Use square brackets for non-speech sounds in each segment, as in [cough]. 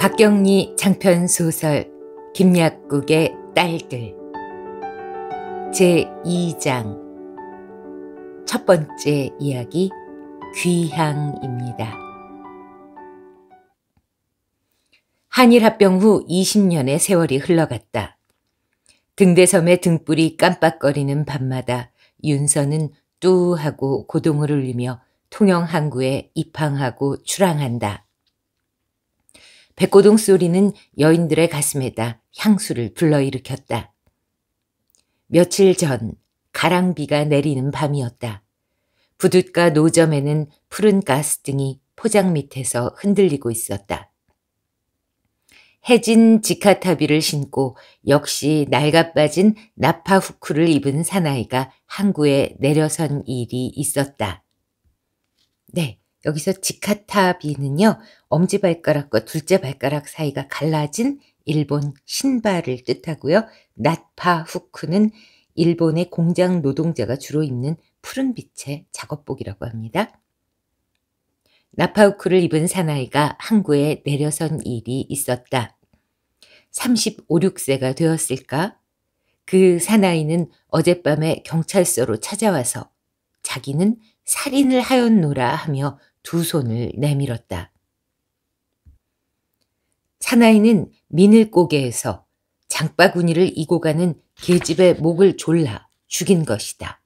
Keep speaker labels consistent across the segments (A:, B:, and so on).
A: 박경리 장편 소설 김약국의 딸들 제2장 첫 번째 이야기 귀향입니다. 한일 합병 후 20년의 세월이 흘러갔다. 등대섬의 등불이 깜빡거리는 밤마다 윤서는 뚜하고 고동을 울리며 통영 항구에 입항하고 출항한다. 백고동 소리는 여인들의 가슴에다 향수를 불러일으켰다. 며칠 전 가랑비가 내리는 밤이었다. 부둣가 노점에는 푸른 가스등이 포장 밑에서 흔들리고 있었다. 해진 지카타비를 신고 역시 날아 빠진 나파 후크를 입은 사나이가 항구에 내려선 일이 있었다. 네, 여기서 지카타비는요, 엄지발가락과 둘째 발가락 사이가 갈라진 일본 신발을 뜻하고요. 나파후크는 일본의 공장 노동자가 주로 입는 푸른빛의 작업복이라고 합니다. 나파후크를 입은 사나이가 항구에 내려선 일이 있었다. 35, 6세가 되었을까? 그 사나이는 어젯밤에 경찰서로 찾아와서 자기는 살인을 하였노라 하며 두 손을 내밀었다. 사나이는 미늘고개에서 장바구니를 이고 가는 계집의 목을 졸라 죽인 것이다.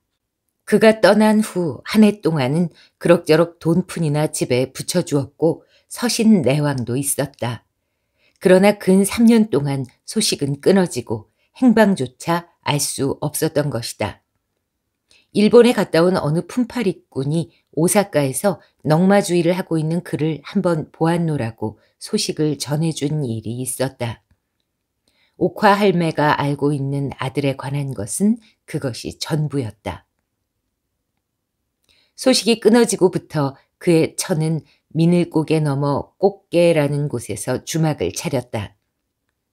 A: 그가 떠난 후 한 해 동안은 그럭저럭 돈푼이나 집에 붙여주었고 서신 내왕도 있었다. 그러나 근 3년 동안 소식은 끊어지고 행방조차 알 수 없었던 것이다. 일본에 갔다 온 어느 품팔이꾼이 오사카에서 넝마주의를 하고 있는 그를 한 번 보았노라고 소식을 전해준 일이 있었다. 옥화 할매가 알고 있는 아들에 관한 것은 그것이 전부였다. 소식이 끊어지고부터 그의 처는 미늘곡에 넘어 꽃게라는 곳에서 주막을 차렸다.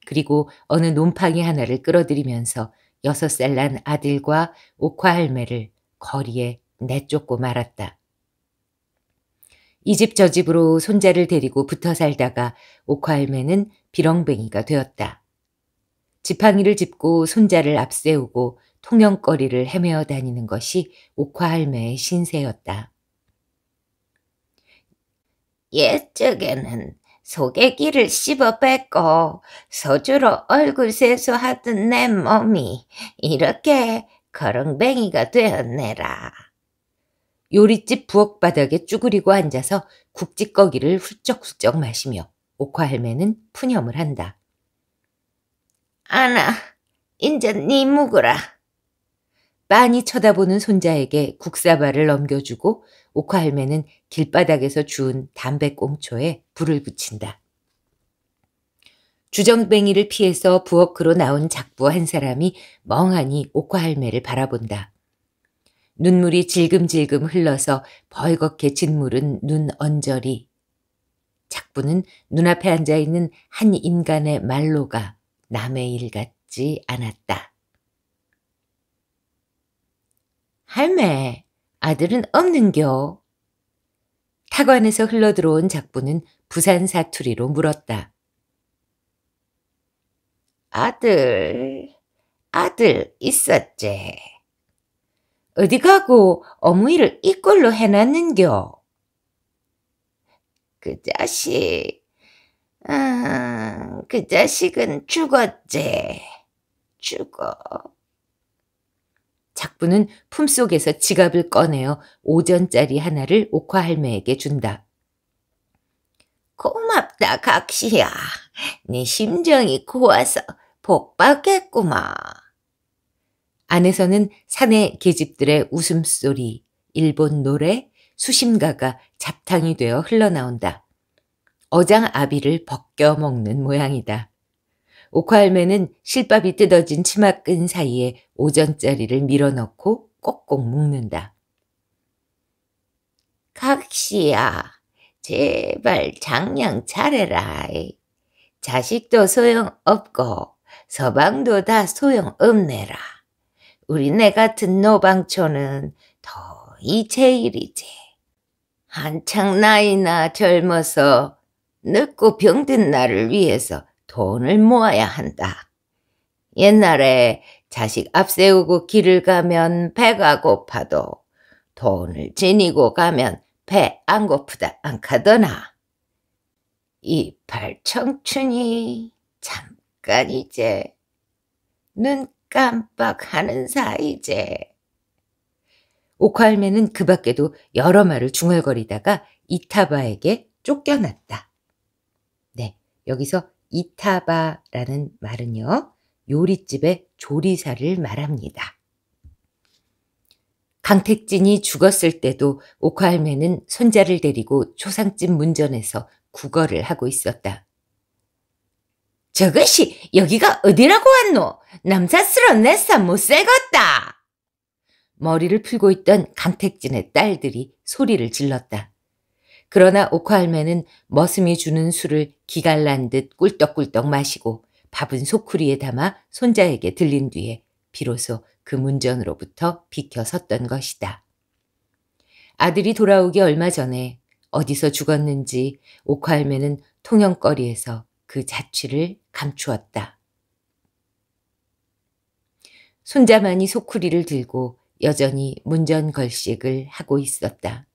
A: 그리고 어느 논팡이 하나를 끌어들이면서 여섯 살 난 아들과 옥화할매를 거리에 내쫓고 말았다. 이 집 저 집으로 손자를 데리고 붙어 살다가 옥화할매는 비렁뱅이가 되었다. 지팡이를 짚고 손자를 앞세우고 통영거리를 헤매어 다니는 것이 옥화할매의 신세였다. 옛적에는 소개 기를 씹어 뺏고 소주로 얼굴 세수하던 내 몸이 이렇게 거렁뱅이가 되었네라. 요릿집 부엌 바닥에 쭈그리고 앉아서 국지거기를 훌쩍훌쩍 마시며 옥화 할매는 푸념을 한다. 아나, 인제 네 묵으라. 빤히 쳐다보는 손자에게 국사발을 넘겨주고 오카 할매는 길바닥에서 주운 담배꽁초에 불을 붙인다. 주정뱅이를 피해서 부엌으로 나온 작부 한 사람이 멍하니 오카 할매를 바라본다. 눈물이 질금질금 흘러서 벌겋게 진물은눈 언저리. 작부는 눈앞에 앉아있는 한 인간의 말로가 남의 일 같지 않았다. 할매, 아들은 없는겨. 타관에서 흘러들어온 작부는 부산 사투리로 물었다. 아들, 아들 있었제. 어디 가고 어무이를 이꼴로 해놨는겨. 그 자식, 음, 그 자식은 죽었제. 죽어. 작부는 품속에서 지갑을 꺼내어 오전짜리 하나를 옥화 할매에게 준다. 고맙다 각시야. 네 심정이 고와서 복 받겠구마. 안에서는 산의 계집들의 웃음소리, 일본 노래, 수심가가 잡탕이 되어 흘러나온다. 어장 아비를 벗겨 먹는 모양이다. 오코할매는 실밥이 뜯어진 치마끈 사이에 오전짜리를 밀어넣고 꼭꼭 묶는다. 각시야, 제발 장량 잘해라. 자식도 소용없고 서방도 다 소용없네라. 우리 네 같은 노방촌은 더이 제일이지. 한창 나이나 젊어서 늙고 병든 나를 위해서 돈을 모아야 한다. 옛날에 자식 앞세우고 길을 가면 배가 고파도 돈을 지니고 가면 배 안 고프다 안카더나 이 팔 청춘이 잠깐 이제 눈 깜빡하는 사이제 오카할매는 그 밖에도 여러 말을 중얼거리다가 이타바에게 쫓겨났다. 네, 여기서 이타바라는 말은요, 요리집의 조리사를 말합니다. 강택진이 죽었을 때도 오카할매는 손자를 데리고 초상집 문전에서 구걸을 하고 있었다. 저것이 여기가 어디라고 왔노? 남사스러운 내사 못살겄다! 머리를 풀고 있던 강택진의 딸들이 소리를 질렀다. 그러나 오코할매는 머슴이 주는 술을 기갈난 듯 꿀떡꿀떡 마시고 밥은 소쿠리에 담아 손자에게 들린 뒤에 비로소 그 문전으로부터 비켜 섰던 것이다. 아들이 돌아오기 얼마 전에 어디서 죽었는지 오코할매는 통영거리에서 그 자취를 감추었다. 손자만이 소쿠리를 들고 여전히 문전걸식을 하고 있었다.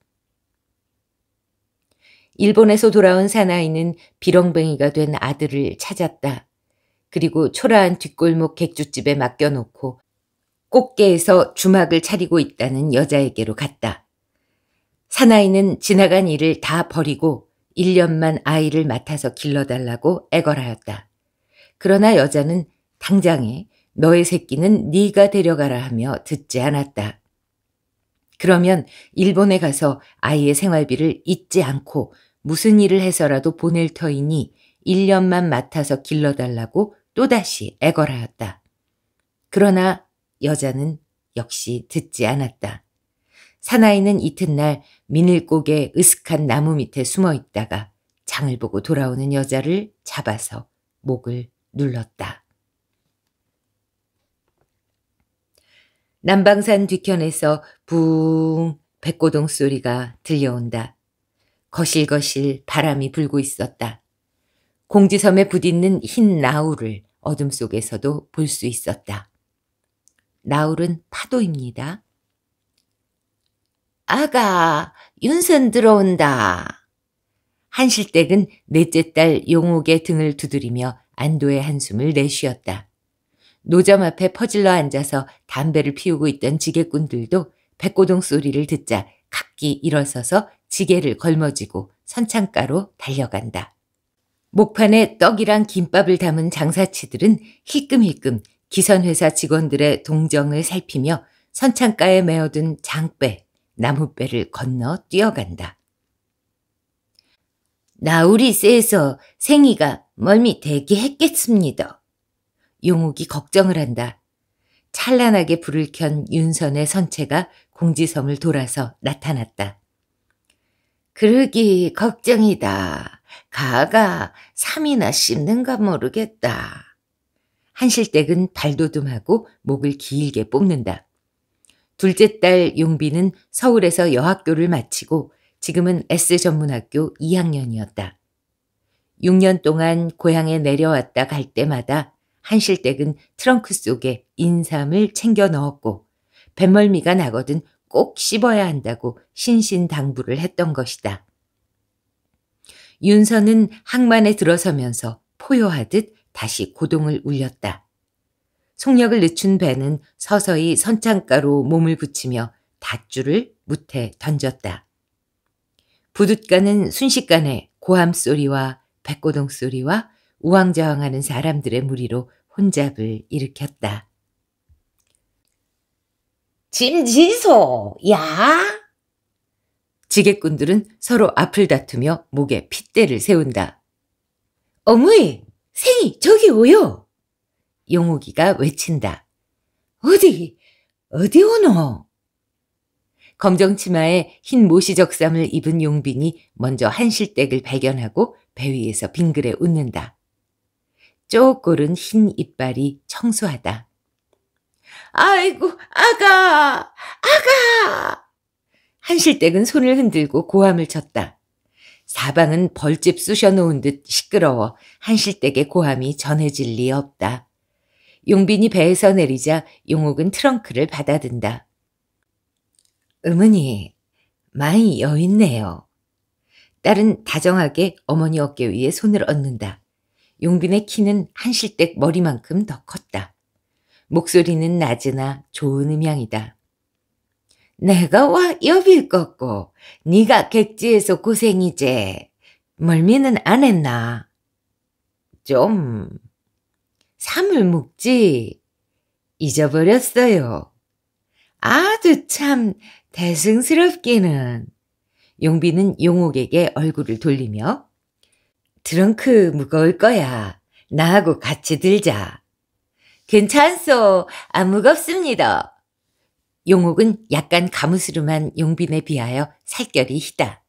A: 일본에서 돌아온 사나이는 비렁뱅이가 된 아들을 찾았다. 그리고 초라한 뒷골목 객주집에 맡겨놓고 꽃게에서 주막을 차리고 있다는 여자에게로 갔다. 사나이는 지나간 일을 다 버리고 1년만 아이를 맡아서 길러달라고 애걸하였다. 그러나 여자는 당장에 너의 새끼는 네가 데려가라 하며 듣지 않았다. 그러면 일본에 가서 아이의 생활비를 잊지 않고 무슨 일을 해서라도 보낼 터이니 1년만 맡아서 길러달라고 또다시 애걸하였다. 그러나 여자는 역시 듣지 않았다. 사나이는 이튿날 미늘곡의 으슥한 나무 밑에 숨어 있다가 장을 보고 돌아오는 여자를 잡아서 목을 눌렀다. 남방산 뒤편에서 붕 백고동 소리가 들려온다. 거실거실 바람이 불고 있었다. 공지섬에 부딪는 흰 나울을 어둠 속에서도 볼 수 있었다. 나울은 파도입니다. 아가, 윤선 들어온다. 한실댁은 넷째 딸 용옥의 등을 두드리며 안도의 한숨을 내쉬었다. 노점 앞에 퍼질러 앉아서 담배를 피우고 있던 지게꾼들도 백고동 소리를 듣자 각기 일어서서 지게를 걸머지고 선창가로 달려간다. 목판에 떡이랑 김밥을 담은 장사치들은 힐끔힐끔 기선회사 직원들의 동정을 살피며 선창가에 메어둔 장배, 나무배를 건너 뛰어간다. 나우리 세서 생이가 멀미 되게 했겠습니다. 용욱이 걱정을 한다. 찬란하게 불을 켠 윤선의 선체가 공지섬을 돌아서 나타났다. 그러기 걱정이다. 가가 삼이나 씹는가 모르겠다. 한실댁은 발도듬하고 목을 길게 뽑는다. 둘째 딸 용비는 서울에서 여학교를 마치고 지금은 S전문학교 2학년이었다. 6년 동안 고향에 내려왔다 갈 때마다 한실댁은 트렁크 속에 인삼을 챙겨 넣었고 뱃멀미가 나거든 꼭 씹어야 한다고 신신당부를 했던 것이다. 윤서는 항만에 들어서면서 포효하듯 다시 고동을 울렸다. 속력을 늦춘 배는 서서히 선창가로 몸을 붙이며 닷줄을 무태 던졌다. 부둣가는 순식간에 고함 소리와 백고동 소리와 우왕좌왕하는 사람들의 무리로 혼잡을 일으켰다. 짐지소, 야! 지게꾼들은 서로 앞을 다투며 목에 핏대를 세운다. 어머이, 생이 저기 오요! 용욱이가 외친다. 어디, 어디 오노? 검정 치마에 흰 모시적삼을 입은 용빈이 먼저 한실댁을 발견하고 배 위에서 빙그레 웃는다. 쪼꼬른흰 이빨이 청소하다. 아이고, 아가! 아가! 한실댁은 손을 흔들고 고함을 쳤다. 사방은 벌집 쑤셔놓은 듯 시끄러워 한실댁의 고함이 전해질 리 없다. 용빈이 배에서 내리자 용옥은 트렁크를 받아든다. 어머니, 많이 여있네요. 딸은 다정하게 어머니 어깨 위에 손을 얹는다. 용빈의 키는 한실댁 머리만큼 더 컸다. 목소리는 낮으나 좋은 음향이다. 내가 와 여길 꺾고 네가 객지에서 고생이제. 멀미는 안 했나? 좀. 삼을 묵지. 잊어버렸어요. 아주 참 대승스럽기는. 용비는 용옥에게 얼굴을 돌리며 드렁크 무거울 거야. 나하고 같이 들자. 괜찮소. 아 무겁습니다. 용옥은 약간 가무스름한 용빈에 비하여 살결이 희다.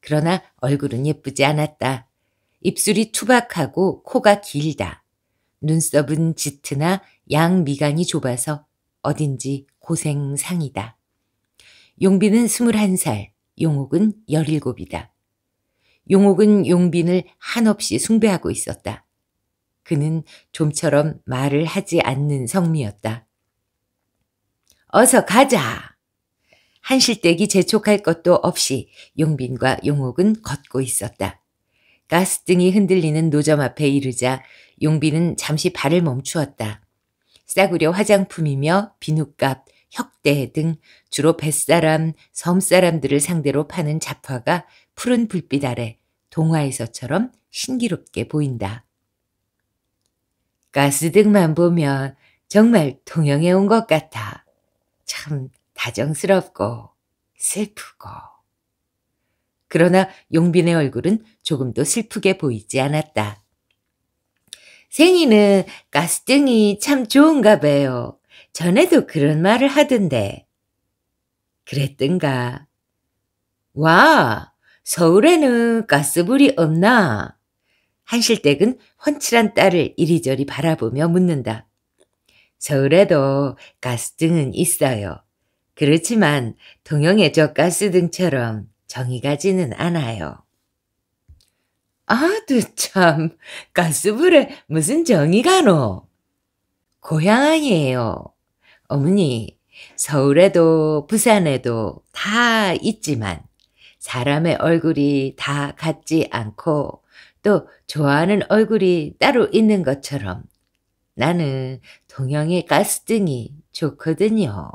A: 그러나 얼굴은 예쁘지 않았다. 입술이 투박하고 코가 길다. 눈썹은 짙으나 양미간이 좁아서 어딘지 고생상이다. 용빈은 21살, 용옥은 17이다. 용옥은 용빈을 한없이 숭배하고 있었다. 그는 좀처럼 말을 하지 않는 성미였다. 어서 가자! 한실댁이 재촉할 것도 없이 용빈과 용옥은 걷고 있었다. 가스등이 흔들리는 노점 앞에 이르자 용빈은 잠시 발을 멈추었다. 싸구려 화장품이며 비누값, 혁대 등 주로 뱃사람, 섬사람들을 상대로 파는 잡화가 푸른 불빛 아래 동화에서처럼 신기롭게 보인다. 가스등만 보면 정말 통영에 온 것 같아. 참 다정스럽고 슬프고. 그러나 용빈의 얼굴은 조금도 슬프게 보이지 않았다. 생이는 가스등이 참 좋은가 봐요. 전에도 그런 말을 하던데. 그랬던가. 와, 서울에는 가스불이 없나? 한실댁은 헌칠한 딸을 이리저리 바라보며 묻는다. 서울에도 가스등은 있어요. 그렇지만 동영의 저 가스등처럼 정이 가지는 않아요. 아두 참, 가스불에 무슨 정이 가노? 고향 아니에요. 어머니, 서울에도 부산에도 다 있지만 사람의 얼굴이 다 같지 않고 또 좋아하는 얼굴이 따로 있는 것처럼 나는 동영의 가스등이 좋거든요.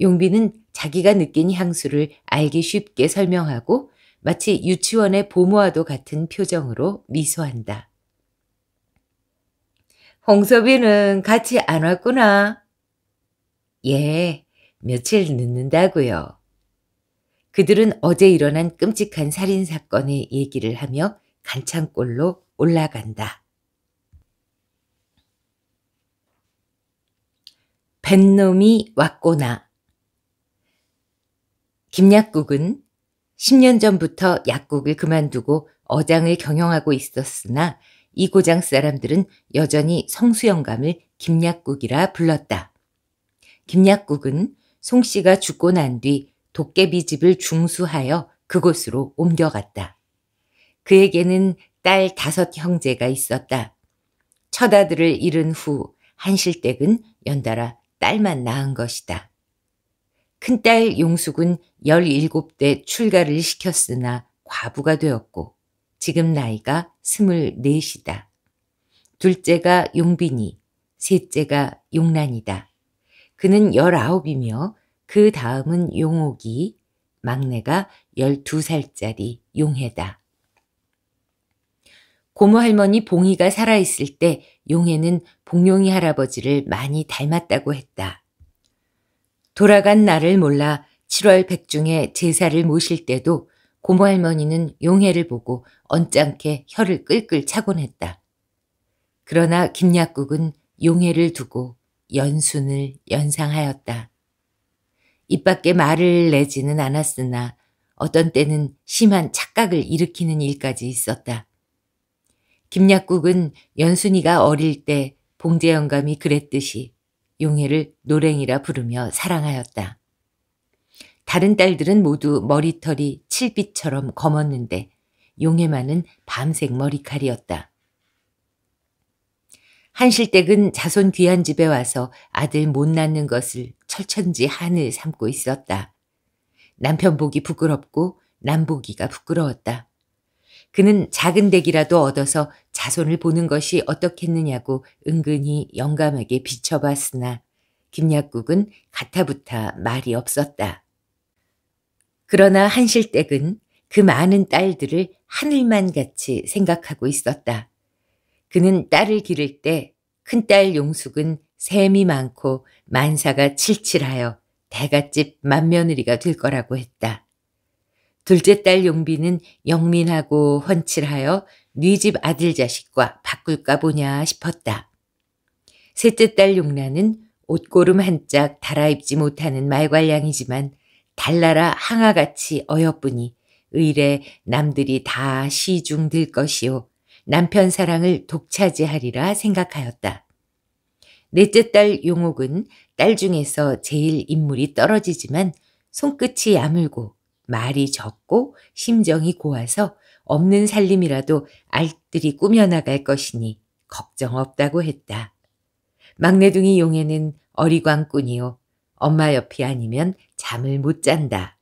A: 용비는 자기가 느낀 향수를 알기 쉽게 설명하고 마치 유치원의 보모와도 같은 표정으로 미소한다. 홍섭이는 같이 안 왔구나. 예, 며칠 늦는다고요. 그들은 어제 일어난 끔찍한 살인사건의 얘기를 하며 간창골로 올라간다. 뱃놈이 왔구나. 김약국은 10년 전부터 약국을 그만두고 어장을 경영하고 있었으나 이 고장 사람들은 여전히 성수영감을 김약국이라 불렀다. 김약국은 송 씨가 죽고 난 뒤 도깨비집을 중수하여 그곳으로 옮겨갔다. 그에게는 딸 다섯 형제가 있었다. 첫아들을 잃은 후 한실댁은 연달아 딸만 낳은 것이다. 큰딸 용숙은 17대 출가를 시켰으나 과부가 되었고 지금 나이가 24이다. 둘째가 용빈이, 셋째가 용란이다. 그는 19이며 그 다음은 용옥이, 막내가 12살짜리 용해다. 고모 할머니 봉이가 살아있을 때용혜는 봉용이 할아버지를 많이 닮았다고 했다. 돌아간 날을 몰라 7월 백중에 제사를 모실 때도 고모 할머니는 용혜를 보고 언짢게 혀를 끌끌 차곤 했다. 그러나 김약국은 용혜를 두고 연순을 연상하였다. 입 밖에 말을 내지는 않았으나 어떤 때는 심한 착각을 일으키는 일까지 있었다. 김약국은 연순이가 어릴 때 봉제 영감이 그랬듯이 용해를 노랭이라 부르며 사랑하였다. 다른 딸들은 모두 머리털이 칠빛처럼 검었는데 용해만은 밤색 머리칼이었다. 한실댁은 자손 귀한 집에 와서 아들 못 낳는 것을 철천지 한을 삼고 있었다. 남편 보기 부끄럽고 남보기가 부끄러웠다. 그는 작은 댁이라도 얻어서 자손을 보는 것이 어떻겠느냐고 은근히 영감에게 비춰봤으나 김약국은 가타부타 말이 없었다. 그러나 한실댁은 그 많은 딸들을 하늘만 같이 생각하고 있었다. 그는 딸을 기를 때 큰딸 용숙은 셈이 많고 만사가 칠칠하여 대갓집 맏며느리가 될 거라고 했다. 둘째 딸 용비는 영민하고 헌칠하여 뉘집 아들 자식과 바꿀까 보냐 싶었다. 셋째 딸 용란은 옷고름 한 짝 달아입지 못하는 말괄량이지만 달나라 항아같이 어여쁘니 의례 남들이 다 시중 들 것이요 남편 사랑을 독차지하리라 생각하였다. 넷째 딸 용옥은 딸 중에서 제일 인물이 떨어지지만 손끝이 야물고 말이 적고 심정이 고와서 없는 살림이라도 알뜰히 꾸며나갈 것이니 걱정 없다고 했다. 막내둥이 용해는 어리광꾼이요. 엄마 옆이 아니면 잠을 못 잔다.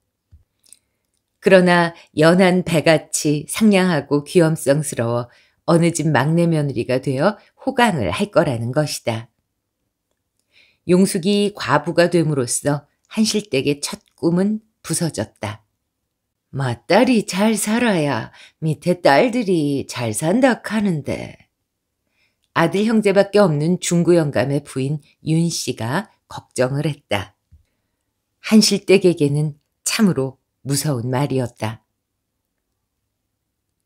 A: 그러나 연한 배같이 상냥하고 귀염성스러워 어느 집 막내 며느리가 되어 호강을 할 거라는 것이다. 용숙이 과부가 됨으로써 한실댁의 첫 꿈은 부서졌다. 맏딸이 잘 살아야 밑에 딸들이 잘 산다 카는데 아들 형제밖에 없는 중구 영감의 부인 윤 씨가 걱정을 했다. 한실댁에게는 참으로 무서운 말이었다.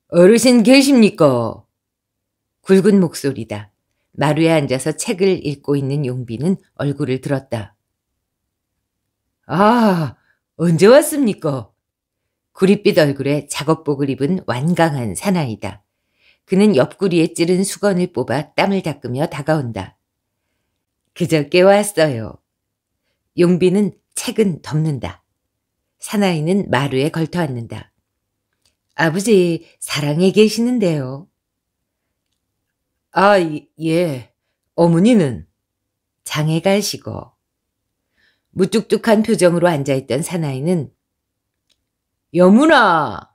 A: 어르신 계십니까? 굵은 목소리다. 마루에 앉아서 책을 읽고 있는 용비는 얼굴을 들었다. 아, 언제 왔습니까? 구릿빛 얼굴에 작업복을 입은 완강한 사나이다. 그는 옆구리에 찌른 수건을 뽑아 땀을 닦으며 다가온다. 그저 깨왔어요. 용비는 책은 덮는다. 사나이는 마루에 걸터앉는다. 아버지 사랑에 계시는데요. 아, 예. 어머니는? 장에 가시고. 무뚝뚝한 표정으로 앉아있던 사나이는 여문아!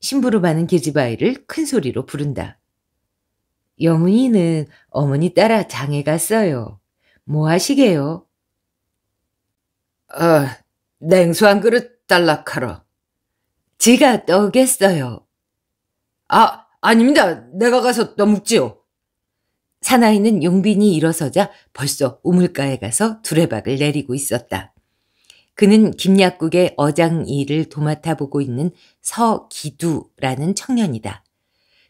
A: 심부름하는 계집아이를 큰 소리로 부른다. 여문이는 어머니 따라 장에 갔어요. 뭐 하시게요? 아, 냉수 한 그릇 달라카라. 지가 떠겠어요. 아, 아닙니다. 내가 가서 떠먹지요. 사나이는 용빈이 일어서자 벌써 우물가에 가서 두레박을 내리고 있었다. 그는 김약국의 어장 일을 도맡아 보고 있는 서기두라는 청년이다.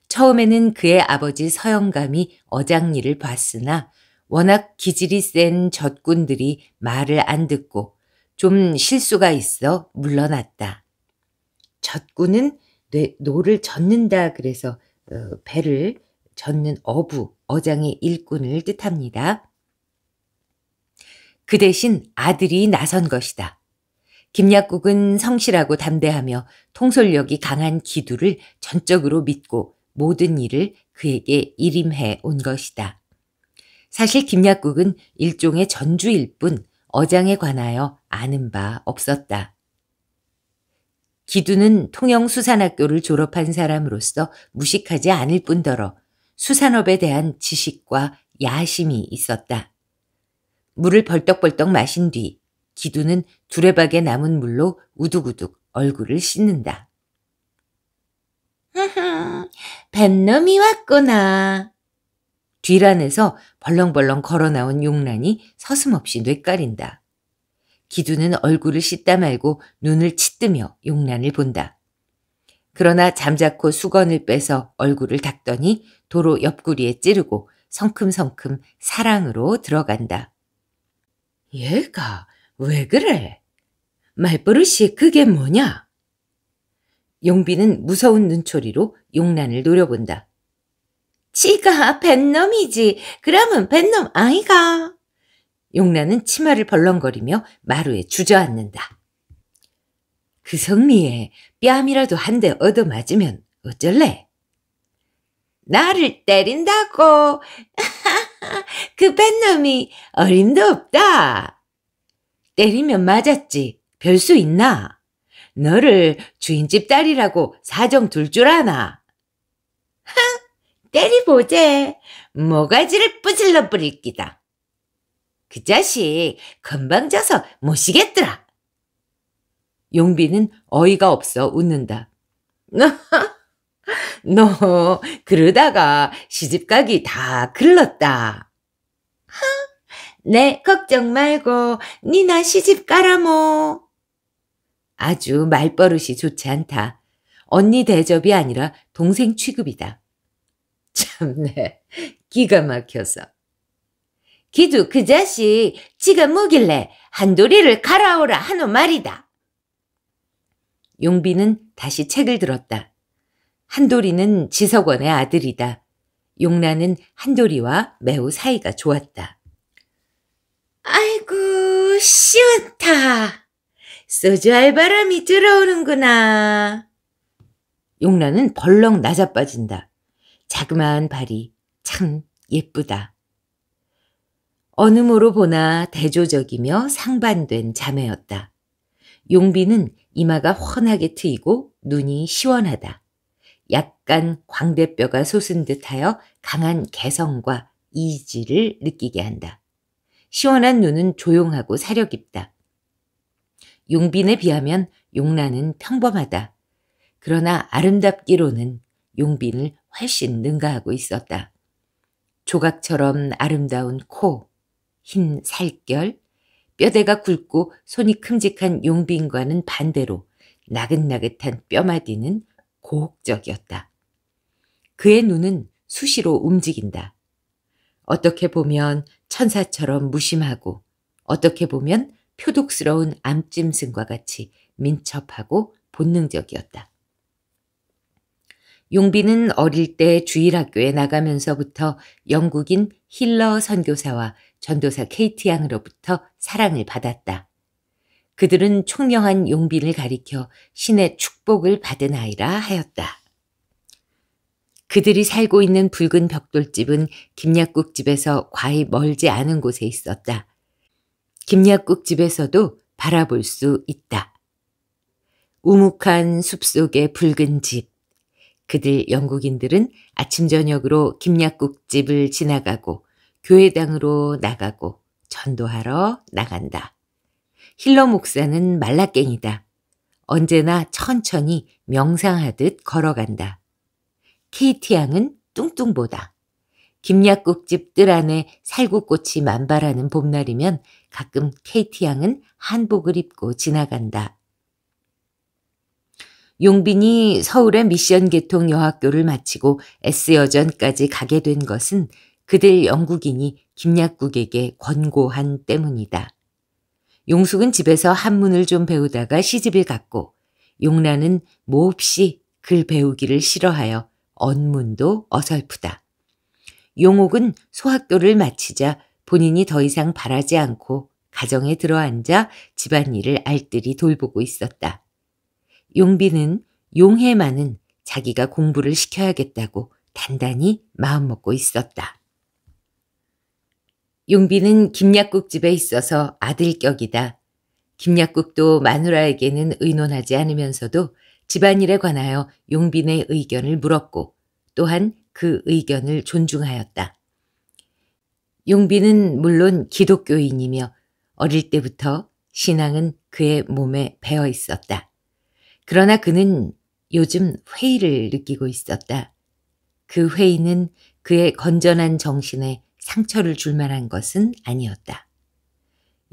A: 처음에는 그의 아버지 서영감이 어장 일을 봤으나 워낙 기질이 센 젖군들이 말을 안 듣고 좀 실수가 있어 물러났다. 젖군은 뇌, 노를 젓는다 그래서 어, 배를 젓는 어부, 어장의 일꾼을 뜻합니다. 그 대신 아들이 나선 것이다. 김약국은 성실하고 담대하며 통솔력이 강한 기두를 전적으로 믿고 모든 일을 그에게 일임해 온 것이다. 사실 김약국은 일종의 전주일 뿐 어장에 관하여 아는 바 없었다. 기두는 통영수산학교를 졸업한 사람으로서 무식하지 않을 뿐더러 수산업에 대한 지식과 야심이 있었다. 물을 벌떡벌떡 마신 뒤 기두는 두레박에 남은 물로 우둑우둑 얼굴을 씻는다. 흐흐, [laughs] 뱀놈이 왔구나. 뒤란에서 벌렁벌렁 걸어 나온 용란이 서슴없이 뇌깔인다 기두는 얼굴을 씻다 말고 눈을 치뜨며 용란을 본다. 그러나 잠자코 수건을 빼서 얼굴을 닦더니 도로 옆구리에 찌르고 성큼성큼 사랑으로 들어간다. 얘가 왜 그래? 말버릇이 그게 뭐냐? 용비는 무서운 눈초리로 용란을 노려본다. 지가 뱃놈이지. 그러면 뱃놈 아이가. 용란은 치마를 벌렁거리며 마루에 주저앉는다. 그 성미에 뺨이라도 한 대 얻어맞으면 어쩔래? 나를 때린다고. [laughs] 그 뱃놈이 어림도 없다. 때리면 맞았지. 별 수 있나? 너를 주인집 딸이라고 사정 둘 줄 아나? 흥, 때리보제. 모가지를 부질러 뿌릴 기다. 그 자식 금방 져서 모시겠더라 용비는 어이가 없어 웃는다. [laughs] 너 그러다가 시집가기 다 글렀다. 네, 걱정 말고 니나 시집 가라 뭐. 아주 말버릇이 좋지 않다. 언니 대접이 아니라 동생 취급이다. 참내 네, 기가 막혀서. 기두 그 자식 지가 뭐길래 한도리를 갈아오라 하노 말이다. 용비는 다시 책을 들었다. 한도리는 지석원의 아들이다. 용란은 한도리와 매우 사이가 좋았다. 아이고, 시원타. 소주 알바람이 들어오는구나. 용란은 벌렁 낮아빠진다. 자그마한 발이 참 예쁘다. 어느모로 보나 대조적이며 상반된 자매였다. 용비는 이마가 훤하게 트이고 눈이 시원하다. 약간 광대뼈가 솟은 듯하여 강한 개성과 이지를 느끼게 한다. 시원한 눈은 조용하고 사려 깊다. 용빈에 비하면 용란은 평범하다. 그러나 아름답기로는 용빈을 훨씬 능가하고 있었다. 조각처럼 아름다운 코, 흰 살결, 뼈대가 굵고 손이 큼직한 용빈과는 반대로 나긋나긋한 뼈마디는 고혹적이었다. 그의 눈은 수시로 움직인다. 어떻게 보면 천사처럼 무심하고 어떻게 보면 표독스러운 암찜승과 같이 민첩하고 본능적이었다. 용비는 어릴 때 주일학교에 나가면서부터 영국인 힐러 선교사와 전도사 케이티 양으로부터 사랑을 받았다. 그들은 총명한 용비를 가리켜 신의 축복을 받은 아이라 하였다. 그들이 살고 있는 붉은 벽돌집은 김약국집에서 과히 멀지 않은 곳에 있었다. 김약국집에서도 바라볼 수 있다. 우묵한 숲속의 붉은 집. 그들 영국인들은 아침 저녁으로 김약국집을 지나가고 교회당으로 나가고 전도하러 나간다. 힐러 목사는 말라깽이다. 언제나 천천히 명상하듯 걸어간다. k t 양은 뚱뚱보다. 김약국집 뜰 안에 살구꽃이 만발하는 봄날이면 가끔 k t 양은 한복을 입고 지나간다. 용빈이 서울의 미션 개통 여학교를 마치고 S여전까지 가게 된 것은 그들 영국인이 김약국에게 권고한 때문이다. 용숙은 집에서 한문을 좀 배우다가 시집을 갔고 용란은 몹시 글 배우기를 싫어하여 언문도 어설프다. 용옥은 소학교를 마치자 본인이 더 이상 바라지 않고 가정에 들어앉아 집안일을 알뜰히 돌보고 있었다. 용비는 용해만은 자기가 공부를 시켜야겠다고 단단히 마음먹고 있었다. 용비는 김약국집에 있어서 아들격이다. 김약국도 마누라에게는 의논하지 않으면서도 집안일에 관하여 용빈의 의견을 물었고 또한 그 의견을 존중하였다. 용빈은 물론 기독교인이며 어릴 때부터 신앙은 그의 몸에 배어 있었다. 그러나 그는 요즘 회의를 느끼고 있었다. 그 회의는 그의 건전한 정신에 상처를 줄 만한 것은 아니었다.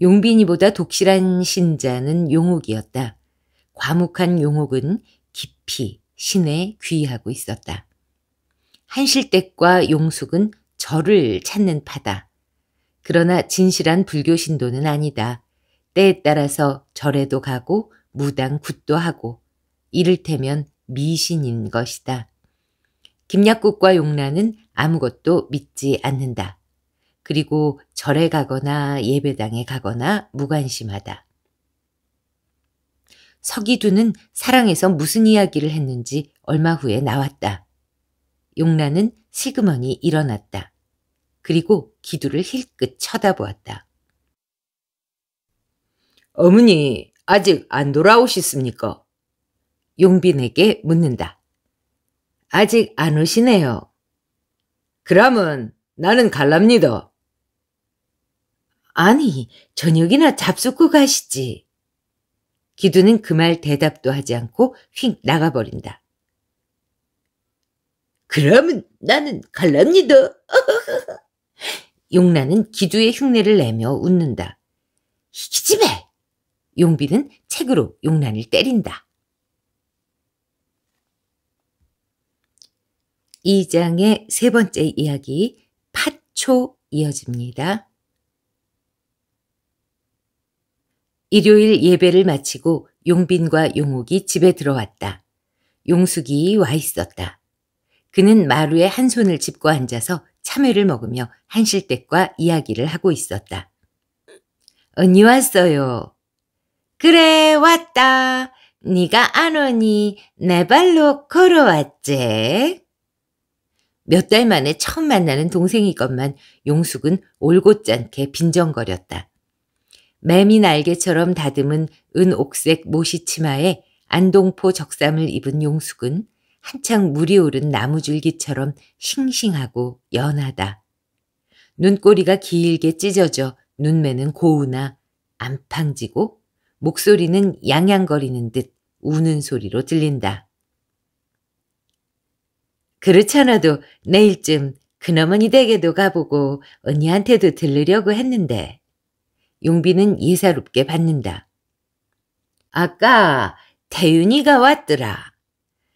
A: 용빈이보다 독실한 신자는 용욱이었다. 과묵한 용옥은 깊이 신에 귀의하고 있었다. 한실댁과 용숙은 절을 찾는 파다. 그러나 진실한 불교 신도는 아니다. 때에 따라서 절에도 가고 무당 굿도 하고 이를테면 미신인 것이다. 김약국과 용란은 아무것도 믿지 않는다. 그리고 절에 가거나 예배당에 가거나 무관심하다. 서기두는 사랑에서 무슨 이야기를 했는지 얼마 후에 나왔다. 용란은 시그머이 일어났다. 그리고 기두를 힐끗 쳐다보았다. 어머니, 아직 안돌아오셨습니까 용빈에게 묻는다. 아직 안 오시네요. 그러면 나는 갈랍니다. 아니, 저녁이나 잡숫고 가시지. 기두는 그 말 대답도 하지 않고 휙 나가버린다. 그러면 나는 갈랍니다. [laughs] 용란은 기두의 흉내를 내며 웃는다. 이기집애! 용비는 책으로 용란을 때린다. 2장의 세 번째 이야기, 파초 이어집니다. 일요일 예배를 마치고 용빈과 용옥이 집에 들어왔다. 용숙이 와 있었다. 그는 마루에 한 손을 짚고 앉아서 참외를 먹으며 한실댁과 이야기를 하고 있었다. 언니 왔어요. 그래 왔다. 네가 안 오니 내 발로 걸어왔제몇 달 만에 처음 만나는 동생이건만 용숙은 올곧지 않게 빈정거렸다. 매미 날개처럼 다듬은 은옥색 모시 치마에 안동포 적삼을 입은 용숙은 한창 물이 오른 나무줄기처럼 싱싱하고 연하다. 눈꼬리가 길게 찢어져 눈매는 고우나 안팡지고 목소리는 양양거리는 듯 우는 소리로 들린다. 그렇잖아도 내일쯤 그 어머니 댁에도 가보고 언니한테도 들르려고 했는데 용비는 예사롭게 받는다. 아까 대윤이가 왔더라.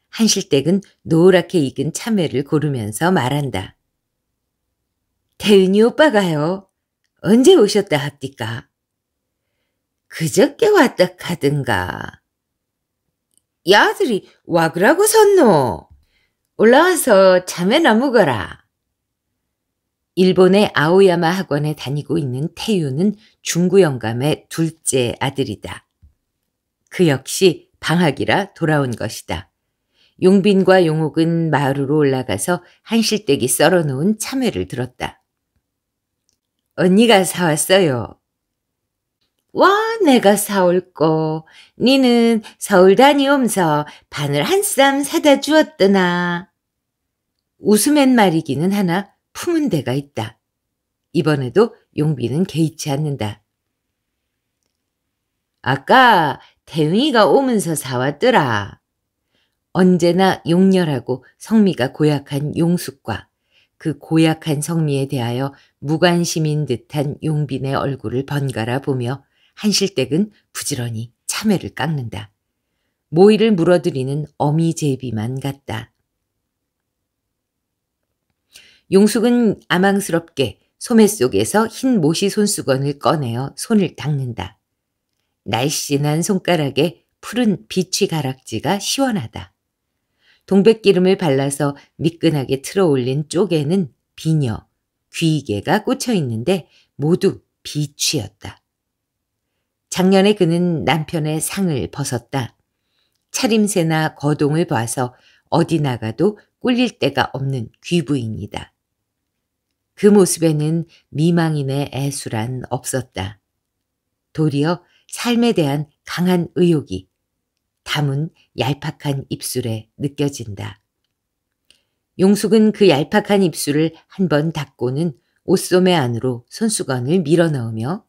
A: 한실댁은 노랗게 익은 참외를 고르면서 말한다. 대윤이 오빠가요. 언제 오셨다 합디까? 그저께 왔다 카든가. 야들이 와그라고 섰노. 올라와서 참외나 묵어라. 일본의 아오야마 학원에 다니고 있는 태유는 중구 영감의 둘째 아들이다. 그 역시 방학이라 돌아온 것이다. 용빈과 용옥은 마루로 올라가서 한실대기 썰어놓은 참외를 들었다. 언니가 사왔어요. 와 내가 사올 거. 니는 서울 다니오면서 바늘 한 쌈 사다 주었더나. 웃음엔 말이기는 하나 품은 데가 있다. 이번에도 용비는 개의치 않는다. 아까 대웅이가 오면서 사왔더라. 언제나 용렬하고 성미가 고약한 용숙과 그 고약한 성미에 대하여 무관심인 듯한 용빈의 얼굴을 번갈아 보며 한실댁은 부지런히 참외를 깎는다. 모이를 물어들이는 어미 제비만 같다. 용숙은 아망스럽게 소매 속에서 흰 모시 손수건을 꺼내어 손을 닦는다. 날씬한 손가락에 푸른 비취 가락지가 시원하다. 동백기름을 발라서 미끈하게 틀어올린 쪽에는 비녀, 귀개가 꽂혀 있는데 모두 비취였다. 작년에 그는 남편의 상을 벗었다. 차림새나 거동을 봐서 어디 나가도 꿀릴 데가 없는 귀부인이다. 그 모습에는 미망인의 애수란 없었다. 도리어 삶에 대한 강한 의욕이 담은 얄팍한 입술에 느껴진다. 용숙은 그 얄팍한 입술을 한 번 닦고는 옷소매 안으로 손수건을 밀어넣으며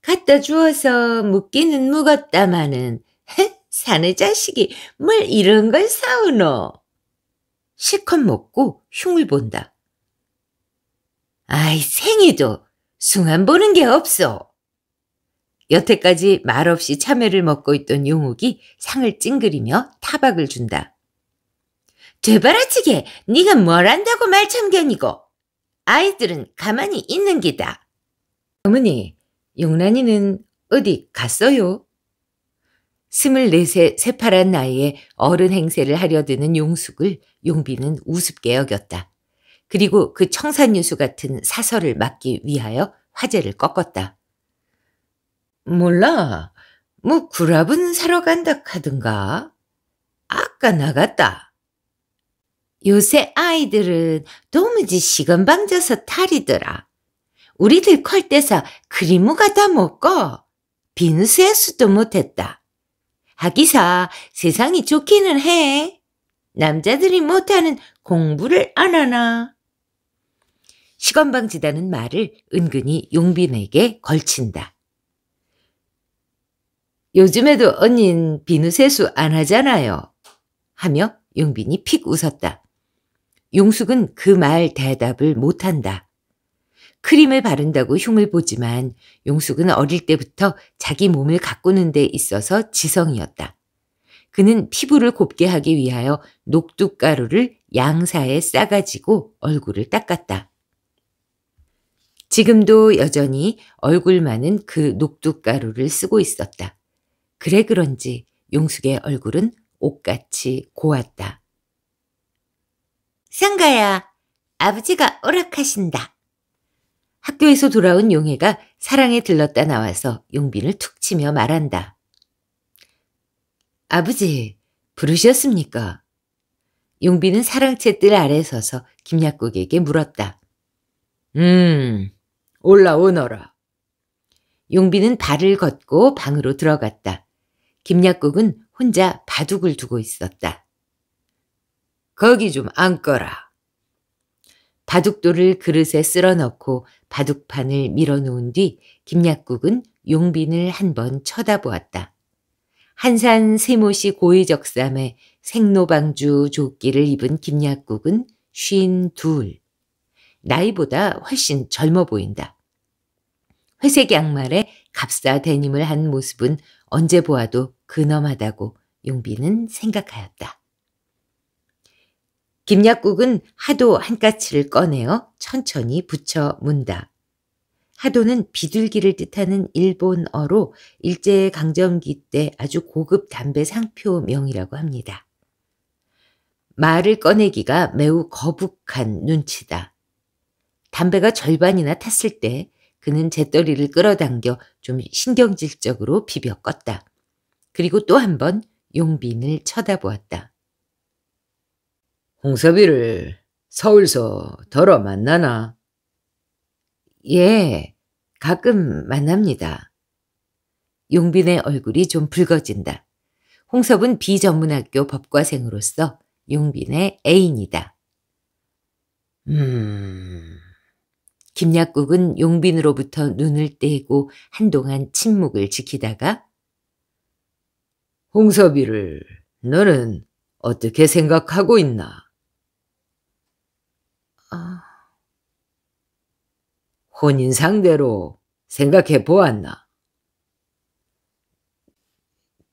A: 갖다 주어서 묻기는 묵었다마는 사내 자식이 뭘 이런 걸 사오노. 실컷 먹고 흉을 본다. 아이 생에도 숭안 보는 게 없어. 여태까지 말없이 참외를 먹고 있던 용욱이 상을 찡그리며 타박을 준다. 되바라치게 네가 뭘 안다고 말참견이고 아이들은 가만히 있는 기다. 어머니, 용란이는 어디 갔어요? 스물넷의 새파란 나이에 어른 행세를 하려 드는 용숙을 용비는 우습게 여겼다. 그리고 그 청산유수 같은 사설을 막기 위하여 화제를 꺾었다. 몰라. 뭐 구랍은 사러 간다 카든가. 아까 나갔다. 요새 아이들은 도무지 시건방져서 탈이더라. 우리들 컬 때서 그리무 가다 먹고 빈수해수도 못했다. 하기사 세상이 좋기는 해. 남자들이 못하는 공부를 안 하나. 시건방지다는 말을 은근히 용빈에게 걸친다. 요즘에도 언닌 비누 세수 안 하잖아요. 하며 용빈이 픽 웃었다. 용숙은 그 말 대답을 못한다. 크림을 바른다고 흉을 보지만 용숙은 어릴 때부터 자기 몸을 가꾸는 데 있어서 지성이었다. 그는 피부를 곱게 하기 위하여 녹두가루를 양사에 싸가지고 얼굴을 닦았다. 지금도 여전히 얼굴 만은그 녹두가루를 쓰고 있었다. 그래 그런지 용숙의 얼굴은 옷같이 고왔다. 상가야, 아버지가 오락하신다. 학교에서 돌아온 용혜가 사랑에 들렀다 나와서 용빈을 툭 치며 말한다. 아버지, 부르셨습니까? 용빈은 사랑채뜰 아래 서서 김약국에게 물었다. 음, 올라오너라. 용비는 발을 걷고 방으로 들어갔다. 김약국은 혼자 바둑을 두고 있었다. 거기 좀 앉거라. 바둑돌을 그릇에 쓸어 넣고 바둑판을 밀어 놓은 뒤 김약국은 용빈을 한번 쳐다보았다. 한산 세모시 고의적삼에 생노방주 조끼를 입은 김약국은 쉰 둘, 나이보다 훨씬 젊어 보인다. 회색 양말에 값싸 데님을 한 모습은 언제 보아도 근엄하다고 용비는 생각하였다. 김약국은 하도 한가치를 꺼내어 천천히 붙여 문다. 하도는 비둘기를 뜻하는 일본어로 일제강점기 때 아주 고급 담배 상표명이라고 합니다. 말을 꺼내기가 매우 거북한 눈치다. 담배가 절반이나 탔을 때 그는 재떨이를 끌어당겨 좀 신경질적으로 비벼 껐다. 그리고 또 한 번 용빈을 쳐다보았다. 홍섭이를 서울서 더러 만나나? 예, 가끔 만납니다. 용빈의 얼굴이 좀 붉어진다. 홍섭은 비전문학교 법과생으로서 용빈의 애인이다. 음... 김약국은 용빈으로부터 눈을 떼고 한동안 침묵을 지키다가 홍섭이를 너는 어떻게 생각하고 있나? 아... 혼인 상대로 생각해 보았나?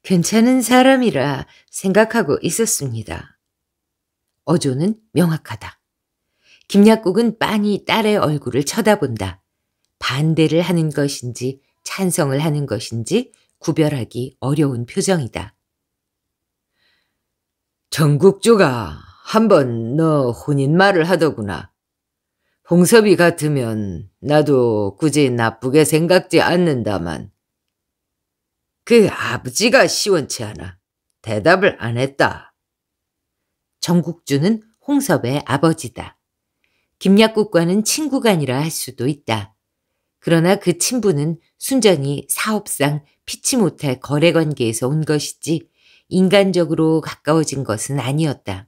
A: 괜찮은 사람이라 생각하고 있었습니다. 어조는 명확하다. 김약국은 빤히 딸의 얼굴을 쳐다본다. 반대를 하는 것인지 찬성을 하는 것인지 구별하기 어려운 표정이다. 전국조가 한번너 혼인 말을 하더구나. 홍섭이 같으면 나도 굳이 나쁘게 생각지 않는다만. 그 아버지가 시원치 않아 대답을 안 했다. 정국주는 홍섭의 아버지다. 김약국과는 친구가 아니라 할 수도 있다. 그러나 그 친분은 순전히 사업상 피치 못할 거래 관계에서 온 것이지 인간적으로 가까워진 것은 아니었다.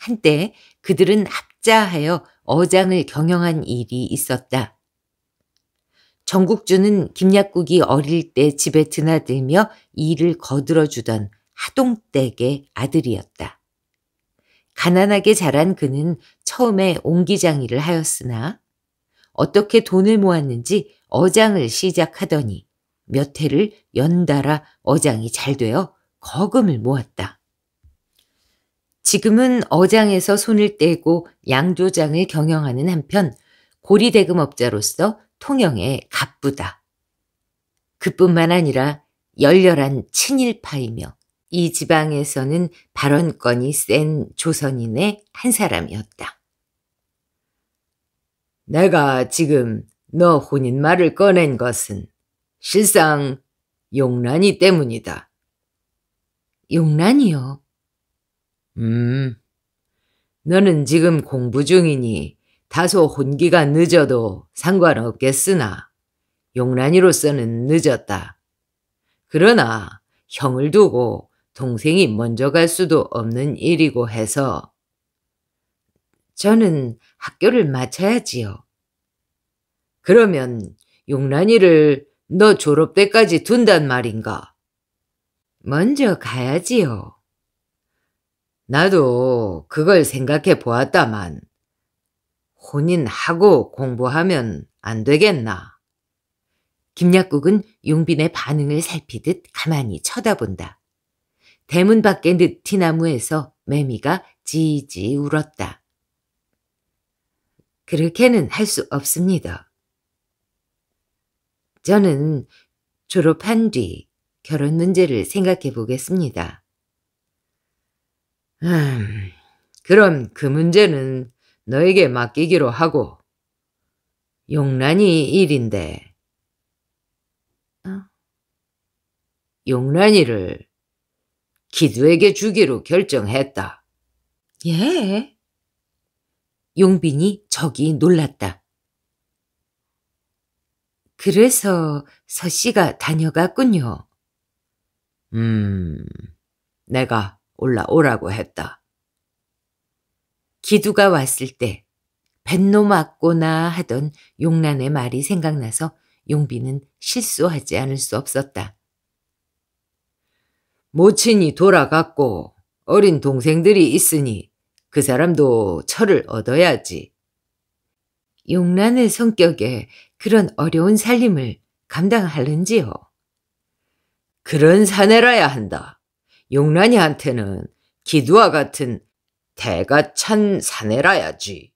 A: 한때 그들은 합자하여 어장을 경영한 일이 있었다. 정국주는 김약국이 어릴 때 집에 드나들며 일을 거들어주던 하동댁의 아들이었다. 가난하게 자란 그는 처음에 옹기장이를 하였으나 어떻게 돈을 모았는지 어장을 시작하더니 몇 해를 연달아 어장이 잘 되어 거금을 모았다. 지금은 어장에서 손을 떼고 양조장을 경영하는 한편 고리대금업자로서 통영에 가쁘다. 그뿐만 아니라 열렬한 친일파이며 이 지방에서는 발언권이 센 조선인의 한 사람이었다. 내가 지금 너 혼인말을 꺼낸 것은 실상 용란이 때문이다. 용란이요? 음, 너는 지금 공부 중이니 다소 혼기가 늦어도 상관없겠으나 용란이로서는 늦었다. 그러나 형을 두고 동생이 먼저 갈 수도 없는 일이고 해서 저는 학교를 마쳐야지요. 그러면 용란이를 너 졸업 때까지 둔단 말인가? 먼저 가야지요. 나도 그걸 생각해 보았다만 혼인하고 공부하면 안 되겠나. 김약국은 용빈의 반응을 살피듯 가만히 쳐다본다. 대문 밖의 느티나무에서 매미가 지지 울었다. 그렇게는 할 수 없습니다. 저는 졸업한 뒤 결혼 문제를 생각해 보겠습니다. 음, 그럼 그 문제는 너에게 맡기기로 하고 용란이 일인데 어? 용란이를 기두에게 주기로 결정했다. 예. 용빈이 저기 놀랐다. 그래서 서 씨가 다녀갔군요. 음, 내가 올라오라고 했다. 기두가 왔을 때뱃노맞구나 하던 용란의 말이 생각나서 용빈은 실수하지 않을 수 없었다. 모친이 돌아갔고 어린 동생들이 있으니 그 사람도 철을 얻어야지. 용란의 성격에 그런 어려운 살림을 감당하는지요? 그런 사내라야 한다. 용란이한테는 기두와 같은 대가 찬 사내라야지.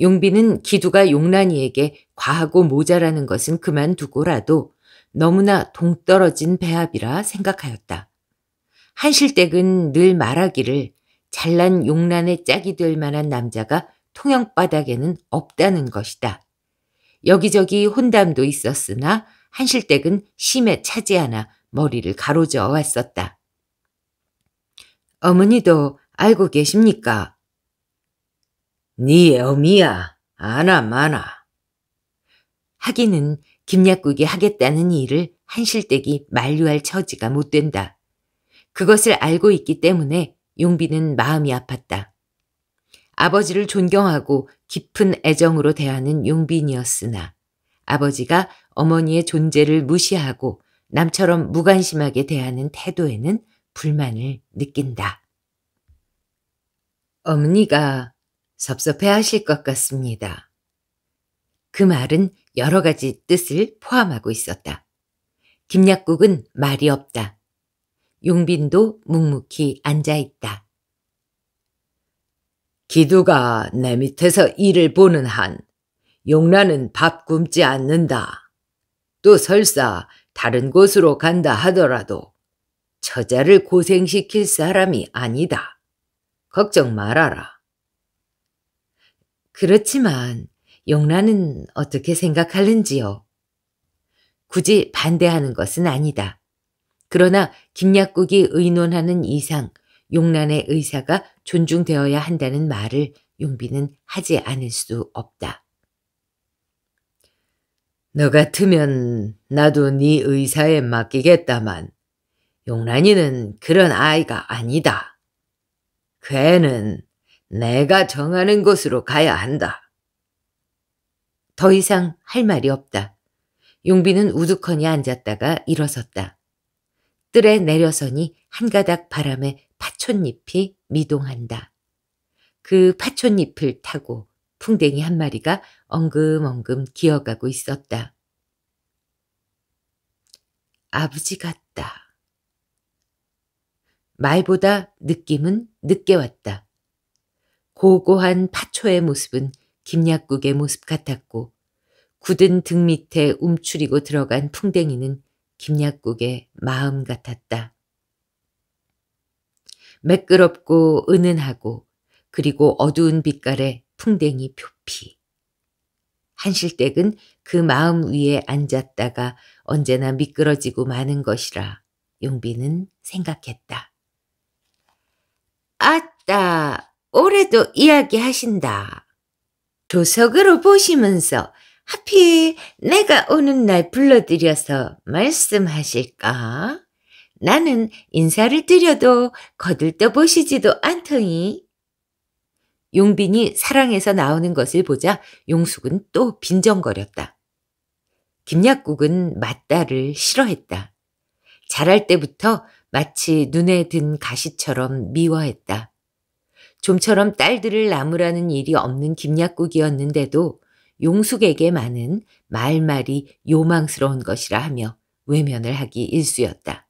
A: 용비는 기두가 용란이에게 과하고 모자라는 것은 그만두고라도 너무나 동떨어진 배합이라 생각하였다. 한실댁은 늘 말하기를 잘난 용란의 짝이 될 만한 남자가 통영바닥에는 없다는 것이다. 여기저기 혼담도 있었으나 한실댁은 심에 차지 않아 머리를 가로저어 왔었다. 어머니도 알고 계십니까? 네 어미야, 아나 마나. 하기는 김약국이 하겠다는 일을 한실댁이 만류할 처지가 못 된다. 그것을 알고 있기 때문에 용비는 마음이 아팠다. 아버지를 존경하고 깊은 애정으로 대하는 용빈이었으나 아버지가 어머니의 존재를 무시하고 남처럼 무관심하게 대하는 태도에는 불만을 느낀다. 어머니가 섭섭해 하실 것 같습니다. 그 말은 여러 가지 뜻을 포함하고 있었다. 김약국은 말이 없다. 용빈도 묵묵히 앉아있다. 기두가 내 밑에서 일을 보는 한 용란은 밥 굶지 않는다. 또 설사 다른 곳으로 간다 하더라도 처자를 고생시킬 사람이 아니다. 걱정 말아라. 그렇지만 용란은 어떻게 생각하는지요? 굳이 반대하는 것은 아니다. 그러나 김약국이 의논하는 이상 용란의 의사가 존중되어야 한다는 말을 용비는 하지 않을 수 없다. 너 같으면 나도 네 의사에 맡기겠다만 용란이는 그런 아이가 아니다. 그 애는 내가 정하는 곳으로 가야 한다. 더 이상 할 말이 없다. 용비는 우두커니 앉았다가 일어섰다. 뜰에 내려서니 한 가닥 바람에 파촌잎이 미동한다. 그 파촌잎을 타고 풍뎅이 한 마리가 엉금엉금 기어가고 있었다. 아버지 같다. 말보다 느낌은 늦게 왔다. 고고한 파초의 모습은 김약국의 모습 같았고 굳은 등 밑에 움츠리고 들어간 풍뎅이는 김약국의 마음 같았다. 매끄럽고 은은하고 그리고 어두운 빛깔의 풍뎅이 표피. 한실댁은 그 마음 위에 앉았다가 언제나 미끄러지고 마는 것이라 용비는 생각했다. 아따, 올해도 이야기하신다. 도석으로 보시면서 하필 내가 오는 날 불러드려서 말씀하실까? 나는 인사를 드려도 거들떠 보시지도 않더니. 용빈이 사랑해서 나오는 것을 보자 용숙은 또 빈정거렸다. 김약국은 맞다를 싫어했다. 자랄 때부터 마치 눈에 든 가시처럼 미워했다. 좀처럼 딸들을 나무라는 일이 없는 김약국이었는데도 용숙에게 많은 말말이 요망스러운 것이라 하며 외면을 하기 일쑤였다.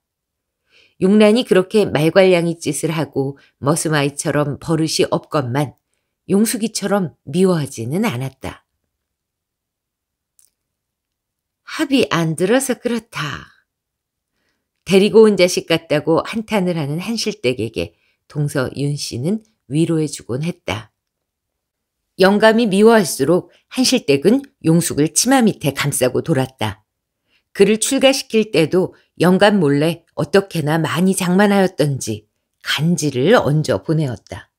A: 용란이 그렇게 말괄량이 짓을 하고 머스마이처럼 버릇이 없건만 용숙이처럼 미워하지는 않았다. 합이 안 들어서 그렇다. 데리고 온 자식 같다고 한탄을 하는 한실댁에게 동서 윤 씨는 위로해주곤 했다. 영감이 미워할수록 한실댁은 용숙을 치마 밑에 감싸고 돌았다. 그를 출가시킬 때도 영감 몰래 어떻게나 많이 장만하였던지 간지를 얹어 보내었다.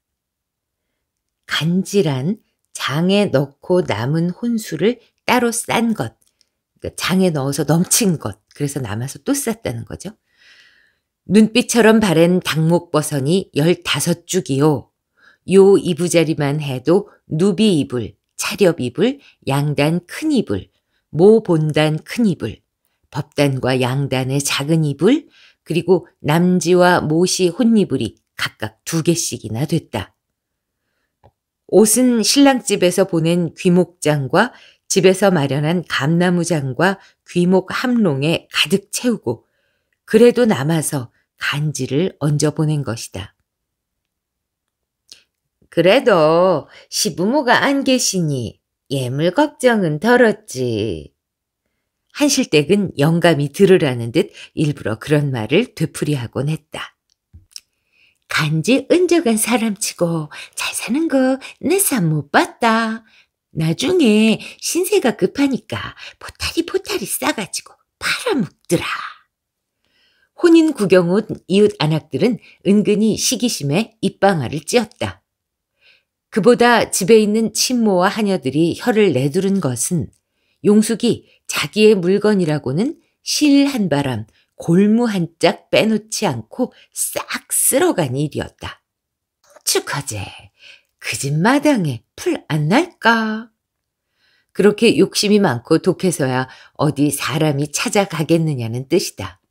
A: 간지란 장에 넣고 남은 혼수를 따로 싼 것, 그러니까 장에 넣어서 넘친 것, 그래서 남아서 또 쌌다는 거죠. 눈빛처럼 바랜 당목버선이 열다섯 쭉이요. 요 이부자리만 해도 누비 이불, 차렵 이불, 양단 큰 이불, 모 본단 큰 이불, 법단과 양단의 작은 이불, 그리고 남지와 모시 혼이불이 각각 두 개씩이나 됐다. 옷은 신랑집에서 보낸 귀목장과 집에서 마련한 감나무장과 귀목 함롱에 가득 채우고 그래도 남아서 간지를 얹어 보낸 것이다. 그래도 시부모가 안 계시니 예물 걱정은 덜었지. 한실댁은 영감이 들으라는 듯 일부러 그런 말을 되풀이하곤 했다. 간지 은적한 사람치고 잘 사는 거 내 삶 못 봤다. 나중에 신세가 급하니까 보탈이보탈이 싸가지고 팔아먹더라. 혼인 구경 온 이웃 안악들은 은근히 시기심에 입방아를 찧었다. 그보다 집에 있는 친모와 하녀들이 혀를 내두른 것은 용숙이 자기의 물건이라고는 실 한 바람 골무 한 짝 빼놓지 않고 싹 쓸어간 일이었다. 축하제, 그 집 마당에 풀 안 날까? 그렇게 욕심이 많고 독해서야 어디 사람이 찾아가겠느냐는 뜻이다.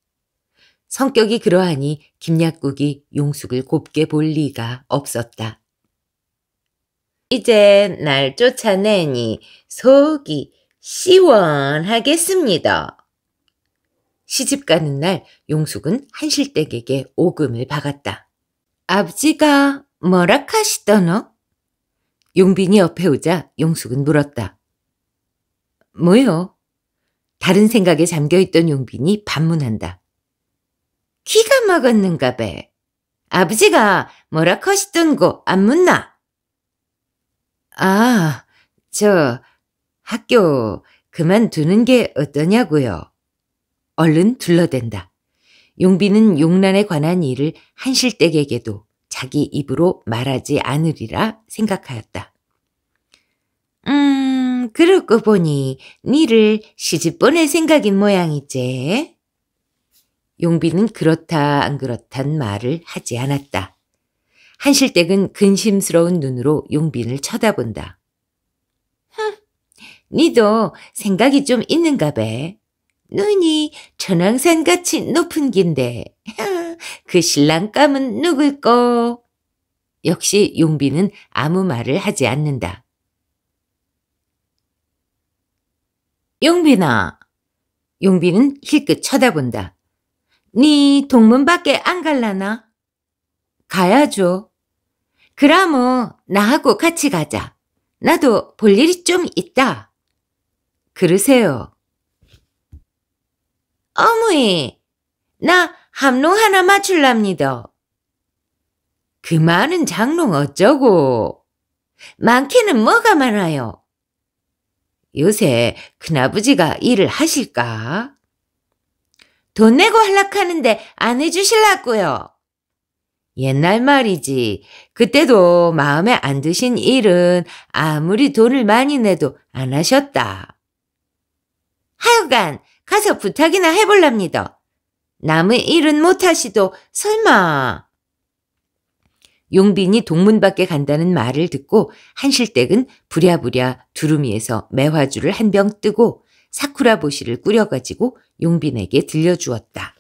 A: 성격이 그러하니 김약국이 용숙을 곱게 볼 리가 없었다. 이제 날 쫓아내니 속이 시원하겠습니다. 시집 가는 날 용숙은 한실댁에게 오금을 박았다. 아버지가 뭐라 하시더노? 용빈이 옆에 오자 용숙은 물었다. 뭐요? 다른 생각에 잠겨있던 용빈이 반문한다. 키가 먹었는가 배. 아버지가 뭐라 커시던고 안 묻나? 아, 저 학교 그만두는 게 어떠냐고요. 얼른 둘러댄다. 용비는 용란에 관한 일을 한실댁에게도 자기 입으로 말하지 않으리라 생각하였다. 음, 그러고 보니 니를 시집 보낼 생각인 모양이지. 용비는 그렇다 안 그렇단 말을 하지 않았다. 한실댁은 근심스러운 눈으로 용빈을 쳐다본다. 흥, 니도 생각이 좀 있는가 배. 눈이 천왕산같이 높은 긴데 [laughs] 그 신랑감은 누굴꼬? 역시 용빈은 아무 말을 하지 않는다. 용빈아. 용빈은 힐끗 쳐다본다. 네 동문 밖에 안 갈라나? 가야죠. 그럼모 나하고 같이 가자. 나도 볼 일이 좀 있다. 그러세요. 어머니, 나 함롱 하나 맞출랍니다. 그 많은 장롱 어쩌고. 많게는 뭐가 많아요? 요새 큰아버지가 일을 하실까? 돈 내고 할락하는데 안 해주실라고요. 옛날 말이지. 그때도 마음에 안 드신 일은 아무리 돈을 많이 내도 안 하셨다. 하여간 가서 부탁이나 해볼랍니다. 남의 일은 못하시도 설마. 용빈이 동문 밖에 간다는 말을 듣고 한실댁은 부랴부랴 두루미에서 매화주를 한 병 뜨고 사쿠라보시를 꾸려가지고 용빈에게 들려주었다.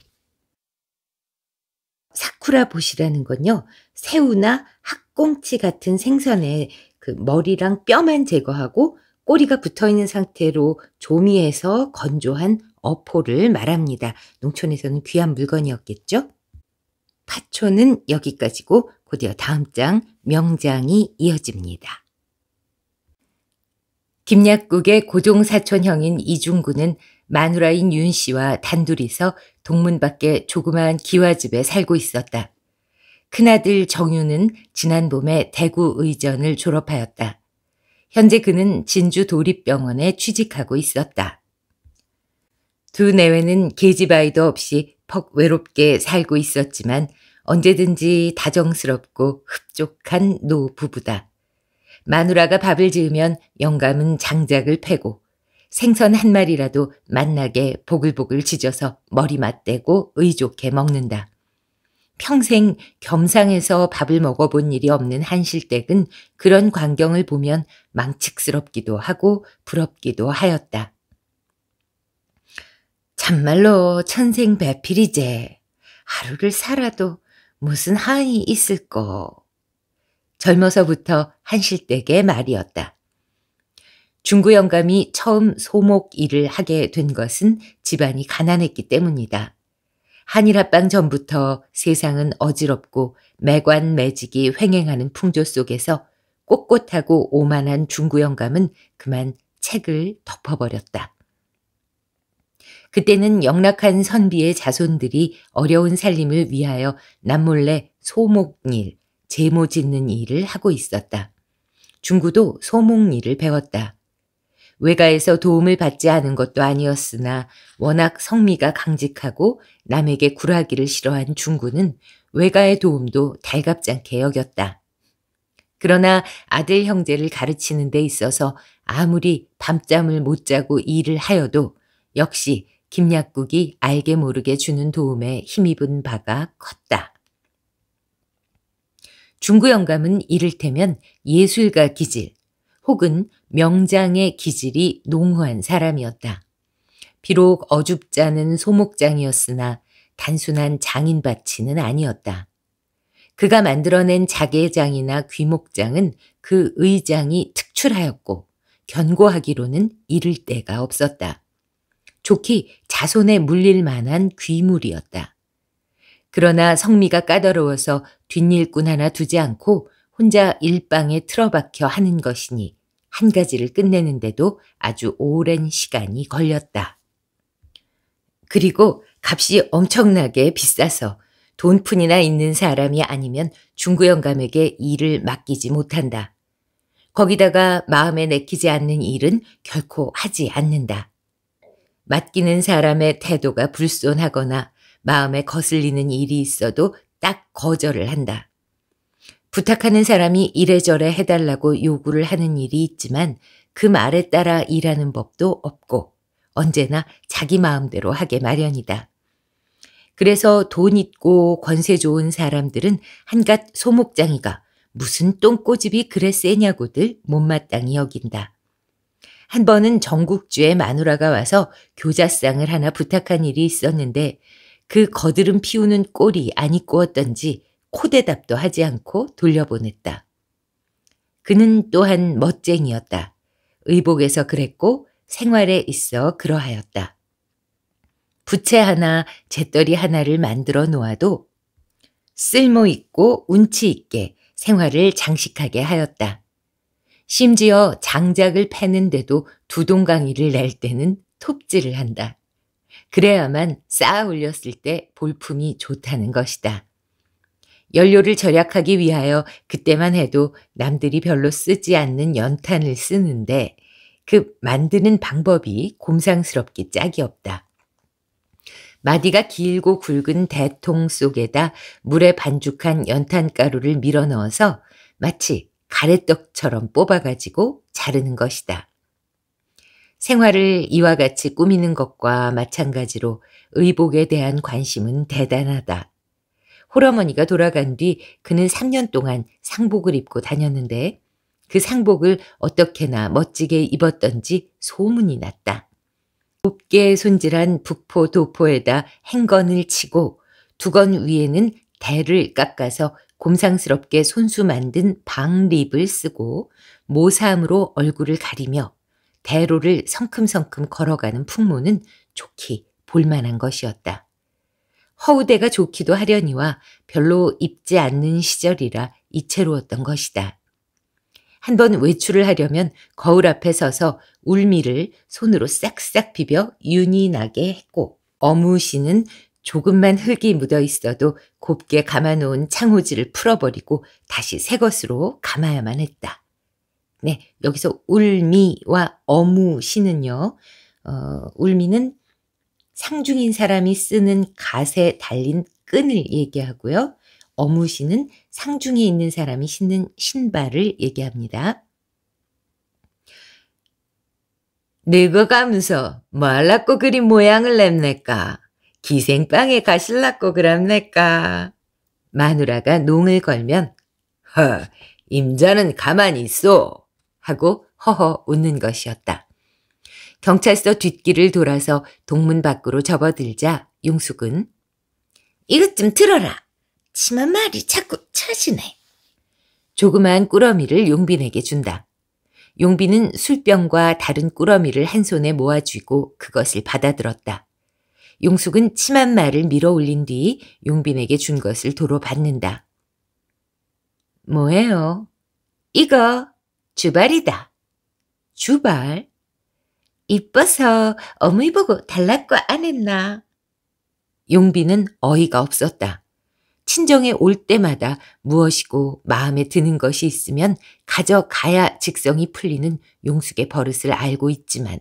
A: 사쿠라봇이라는 건요, 새우나 학꽁치 같은 생선의 그 머리랑 뼈만 제거하고 꼬리가 붙어 있는 상태로 조미해서 건조한 어포를 말합니다. 농촌에서는 귀한 물건이었겠죠? 파초는 여기까지고 곧이어 다음 장 명장이 이어집니다. 김약국의 고종사촌형인 이중구는 마누라인 윤 씨와 단둘이서 동문 밖의 조그마한 기와집에 살고 있었다. 큰아들 정윤은 지난 봄에 대구 의전을 졸업하였다. 현재 그는 진주 도립병원에 취직하고 있었다. 두 내외는 계집아이도 없이 퍽 외롭게 살고 있었지만 언제든지 다정스럽고 흡족한 노부부다. 마누라가 밥을 지으면 영감은 장작을 패고 생선 한 마리라도 맛나게 보글보글 지져서 머리 맛대고 의좋게 먹는다. 평생 겸상에서 밥을 먹어본 일이 없는 한실댁은 그런 광경을 보면 망측스럽기도 하고 부럽기도 하였다. 참말로 천생배필이제 하루를 살아도 무슨 한이 있을꼬. 젊어서부터 한실댁의 말이었다. 중구 영감이 처음 소목 일을 하게 된 것은 집안이 가난했기 때문이다. 한일합방 전부터 세상은 어지럽고 매관 매직이 횡행하는 풍조 속에서 꼿꼿하고 오만한 중구 영감은 그만 책을 덮어버렸다. 그때는 영락한 선비의 자손들이 어려운 살림을 위하여 남몰래 소목일, 제모 짓는 일을 하고 있었다. 중구도 소목일을 배웠다. 외가에서 도움을 받지 않은 것도 아니었으나 워낙 성미가 강직하고 남에게 굴하기를 싫어한 중구는 외가의 도움도 달갑지않게 여겼다. 그러나 아들 형제를 가르치는 데 있어서 아무리 밤잠을 못 자고 일을 하여도 역시 김약국이 알게 모르게 주는 도움에 힘입은 바가 컸다. 중구 영감은 이를테면 예술가 기질, 혹은 명장의 기질이 농후한 사람이었다. 비록 어줍지 은 소목장이었으나 단순한 장인밭이는 아니었다. 그가 만들어낸 자개장이나 귀목장은 그 의장이 특출하였고 견고하기로는 이를 데가 없었다. 좋기 자손에 물릴 만한 귀물이었다. 그러나 성미가 까다로워서 뒷일꾼 하나 두지 않고 혼자 일방에 틀어박혀 하는 것이니 한 가지를 끝내는데도 아주 오랜 시간이 걸렸다. 그리고 값이 엄청나게 비싸서 돈푼이나 있는 사람이 아니면 중구 영감에게 일을 맡기지 못한다. 거기다가 마음에 내키지 않는 일은 결코 하지 않는다. 맡기는 사람의 태도가 불손하거나 마음에 거슬리는 일이 있어도 딱 거절을 한다. 부탁하는 사람이 이래저래 해달라고 요구를 하는 일이 있지만 그 말에 따라 일하는 법도 없고 언제나 자기 마음대로 하게 마련이다. 그래서 돈 있고 권세 좋은 사람들은 한갓 소목장이가 무슨 똥꼬집이 그래 세냐고들 못마땅히 여긴다. 한 번은 전국주의 마누라가 와서 교자상을 하나 부탁한 일이 있었는데 그 거드름 피우는 꼴이 아니 꼬었던지 코대답도 하지 않고 돌려보냈다. 그는 또한 멋쟁이였다. 의복에서 그랬고 생활에 있어 그러하였다. 부채 하나, 재떨이 하나를 만들어 놓아도 쓸모 있고 운치 있게 생활을 장식하게 하였다. 심지어 장작을 패는데도 두동강이를 낼 때는 톱질을 한다. 그래야만 쌓아 올렸을 때 볼품이 좋다는 것이다. 연료를 절약하기 위하여 그때만 해도 남들이 별로 쓰지 않는 연탄을 쓰는데 그 만드는 방법이 곰상스럽기 짝이 없다. 마디가 길고 굵은 대통 속에다 물에 반죽한 연탄가루를 밀어 넣어서 마치 가래떡처럼 뽑아가지고 자르는 것이다. 생활을 이와 같이 꾸미는 것과 마찬가지로 의복에 대한 관심은 대단하다. 홀어머니가 돌아간 뒤 그는 3년 동안 상복을 입고 다녔는데 그 상복을 어떻게나 멋지게 입었던지 소문이 났다. 곱게 손질한 북포 도포에다 행건을 치고 두건 위에는 대를 깎아서 곰상스럽게 손수 만든 방립을 쓰고 모삼으로 얼굴을 가리며 대로를 성큼성큼 걸어가는 풍모는 좋기 볼만한 것이었다. 허우대가 좋기도 하려니와 별로 입지 않는 시절이라 이채로웠던 것이다. 한 번 외출을 하려면 거울 앞에 서서 울미를 손으로 싹싹 비벼 윤이 나게 했고 어무시는 조금만 흙이 묻어 있어도 곱게 감아놓은 창호지를 풀어버리고 다시 새 것으로 감아야만 했다. 네, 여기서 울미와 어무시는요. 어, 울미는 상중인 사람이 쓰는 갓에 달린 끈을 얘기하고요. 어무신은 상중에 있는 사람이 신는 신발을 얘기합니다. 늙어 가면서 말랐고 그리 모양을 냅내까? 기생방에 가실라고 그럽내까? 마누라가 농을 걸면 허 임자는 가만히 있어 하고 허허 웃는 것이었다. 경찰서 뒷길을 돌아서 동문 밖으로 접어들자 용숙은 이것 좀 들어라. 치마 말이 자꾸 차지네. 조그만 꾸러미를 용빈에게 준다. 용빈은 술병과 다른 꾸러미를 한 손에 모아쥐고 그것을 받아들었다. 용숙은 치맛말을 밀어 올린 뒤 용빈에게 준 것을 도로 받는다. 뭐예요? 이거 주발이다. 주발? 이뻐서 어머니 보고 달랐고안 했나? 용비는 어이가 없었다. 친정에 올 때마다 무엇이고 마음에 드는 것이 있으면 가져가야 직성이 풀리는 용숙의 버릇을 알고 있지만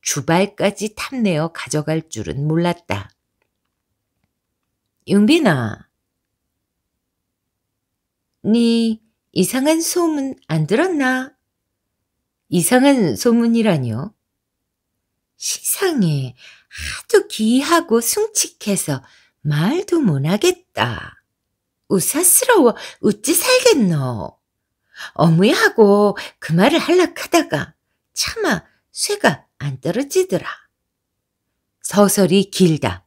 A: 주발까지 탐내어 가져갈 줄은 몰랐다. 용빈아, 네 이상한 소문 안 들었나? 이상한 소문이라뇨? 시상에 하도 귀하고 숭칙해서 말도 못하겠다. 우사스러워 웃지 살겠노. 어무야하고 그 말을 할락하다가 차마 쇠가 안 떨어지더라. 서설이 길다.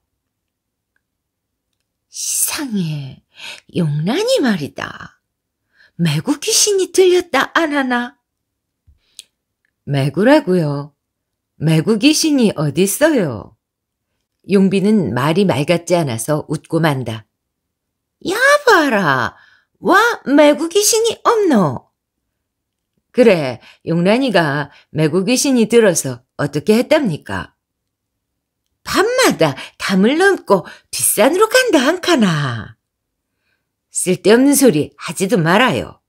A: 시상에 용란이 말이다. 매구 귀신이 들렸다 안 하나? 매구라고요. 매국이 신이 어딨어요? 용비는 말이 맑았지 않아서 웃고 만다. 야 봐라. 와 매국이 신이 없노? 그래, 용란이가 매국이 신이 들어서 어떻게 했답니까? 밤마다 담을 넘고 뒷산으로 간다 한카나. 쓸데없는 소리 하지도 말아요.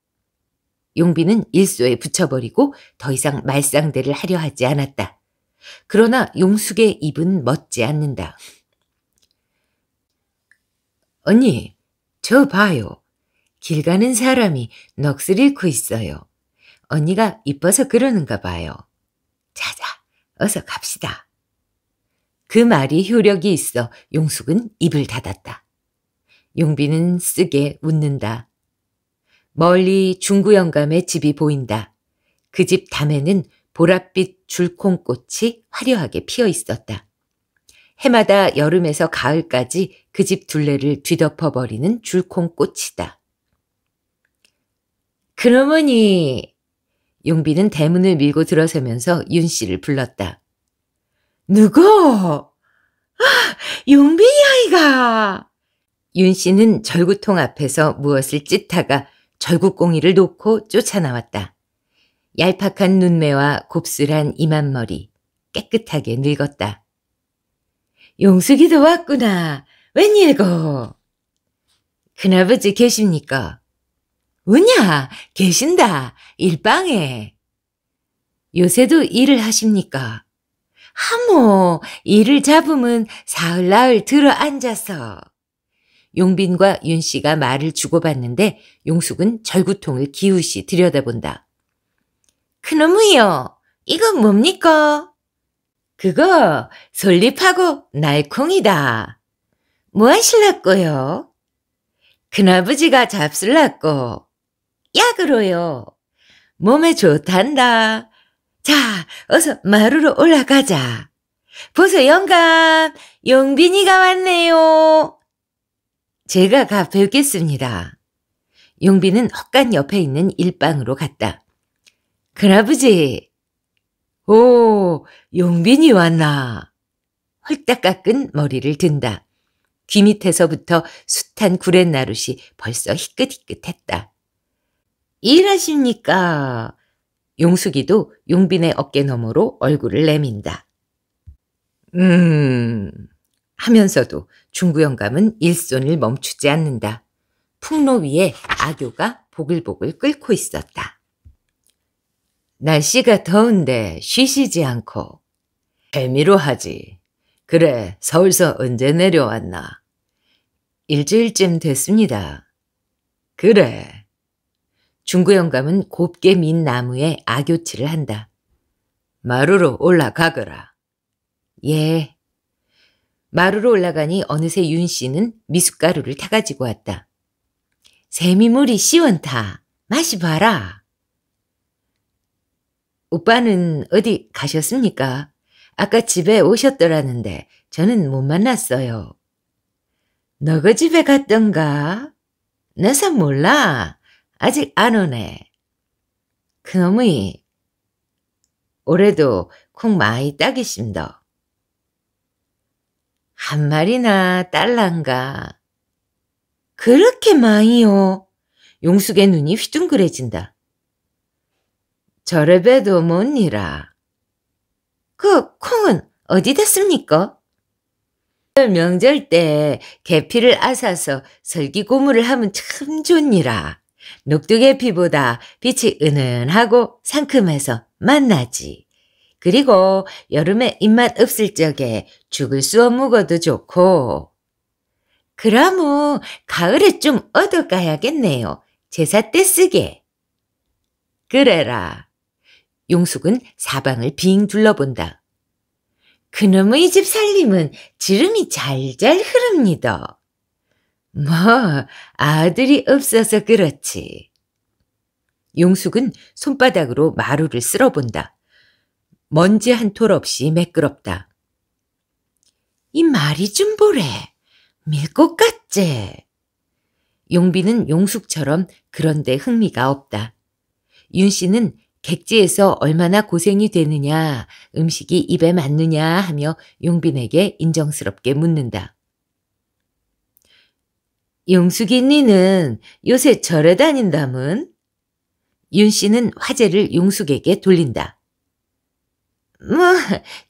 A: 용비는 일소에 붙여버리고 더 이상 말상대를 하려 하지 않았다. 그러나 용숙의 입은 멎지 않는다. 언니, 저 봐요. 길 가는 사람이 넋을 잃고 있어요. 언니가 이뻐서 그러는가 봐요. 자자, 어서 갑시다. 그 말이 효력이 있어 용숙은 입을 닫았다. 용비는 쓰게 웃는다. 멀리 중구영감의 집이 보인다. 그 집 담에는 보랏빛 줄콩꽃이 화려하게 피어 있었다. 해마다 여름에서 가을까지 그 집 둘레를 뒤덮어버리는 줄콩꽃이다. 그러머니! 용비는 대문을 밀고 들어서면서 윤 씨를 불렀다. 누구? [gasps] 용비 아이가! 윤 씨는 절구통 앞에서 무엇을 찢다가 절구꽁이를 놓고 쫓아나왔다. 얄팍한 눈매와 곱슬한 이만머리, 깨끗하게 늙었다. 용숙이도 왔구나. 웬일고? 큰아버지 계십니까? 우냐, 계신다. 일방에. 요새도 일을 하십니까? 하모, 일을 잡으면 사흘 나흘 들어 앉아서. 용빈과 윤씨가 말을 주고받는데 용숙은 절구통을 기웃이 들여다본다. 그놈이요 이건 뭡니까? 그거 솔잎하고 날콩이다. 뭐 하실라고요? 큰아버지가 잡술라고 약으로요. 몸에 좋단다. 자, 어서 마루로 올라가자. 보소 영감, 용빈이가 왔네요. 제가 가 뵙겠습니다. 용빈은 헛간 옆에 있는 일방으로 갔다. 그라부지 오, 용빈이 왔나. 헐딱 깎은 머리를 든다. 귀 밑에서부터 숱한 구렛나룻이 벌써 희끗희끗했다. 일하십니까? 용숙이도 용빈의 어깨 너머로 얼굴을 내민다. 음... 하면서도 중구 영감은 일손을 멈추지 않는다. 풍로 위에 악교가 보글보글 끓고 있었다. 날씨가 더운데 쉬시지 않고. 재미로 하지. 그래, 서울서 언제 내려왔나? 일주일쯤 됐습니다. 그래. 중구 영감은 곱게 민 나무에 아교치를 한다. 마루로 올라가거라. 예. 마루로 올라가니 어느새 윤 씨는 미숫가루를 타가지고 왔다. 세미물이 시원타. 마시 봐라. 오빠는 어디 가셨습니까? 아까 집에 오셨더라는데 저는 못 만났어요. 너그 집에 갔던가? 나사 몰라. 아직 안 오네. 그놈의 올해도 콩 많이 따기심더. 한 마리나 딸란가. 그렇게 많이요. 용숙의 눈이 휘둥그레진다. 저를 배도 못니라. 그 콩은 어디 됐습니까? 명절 때 계피를 아사서 설기고무를 하면 참 좋니라. 녹두계피보다 빛이 은은하고 상큼해서 맛나지. 그리고 여름에 입맛 없을 적에 죽을 수어 먹어도 좋고. 그러면 가을에 좀 얻어가야겠네요. 제사 때 쓰게. 그래라. 용숙은 사방을 빙 둘러본다. 그놈의 집 살림은 지름이 잘잘 흐릅니다. 뭐 아들이 없어서 그렇지. 용숙은 손바닥으로 마루를 쓸어본다. 먼지 한 톨 없이 매끄럽다. 이 말이 좀 보래. 밀꽃 같지? 용비는 용숙처럼 그런데 흥미가 없다. 윤 씨는 객지에서 얼마나 고생이 되느냐, 음식이 입에 맞느냐 하며 용빈에게 인정스럽게 묻는다. 용숙이 니는 요새 절에 다닌다문? 윤 씨는 화제를 용숙에게 돌린다. 뭐,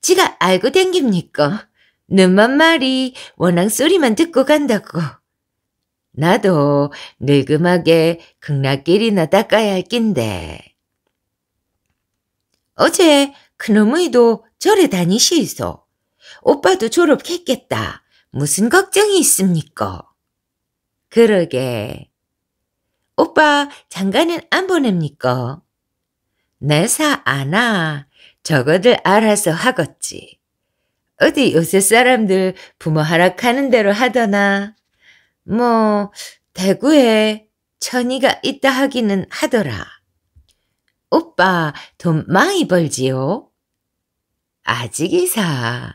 A: 지가 알고 댕깁니까? 눈만 말이 워낙 소리만 듣고 간다고. 나도 늙음하게 극락길이나 닦아야 할 낀데. 어제 그놈의도 절에 다니시소 오빠도 졸업했겠다. 무슨 걱정이 있습니까? 그러게. 오빠 장가는 안 보냅니까? 내사 아나. 저거들 알아서 하겠지. 어디 요새 사람들 부모 하락하는 대로 하더나. 뭐 대구에 천이가 있다 하기는 하더라. 오빠 돈 많이 벌지요? 아직이사.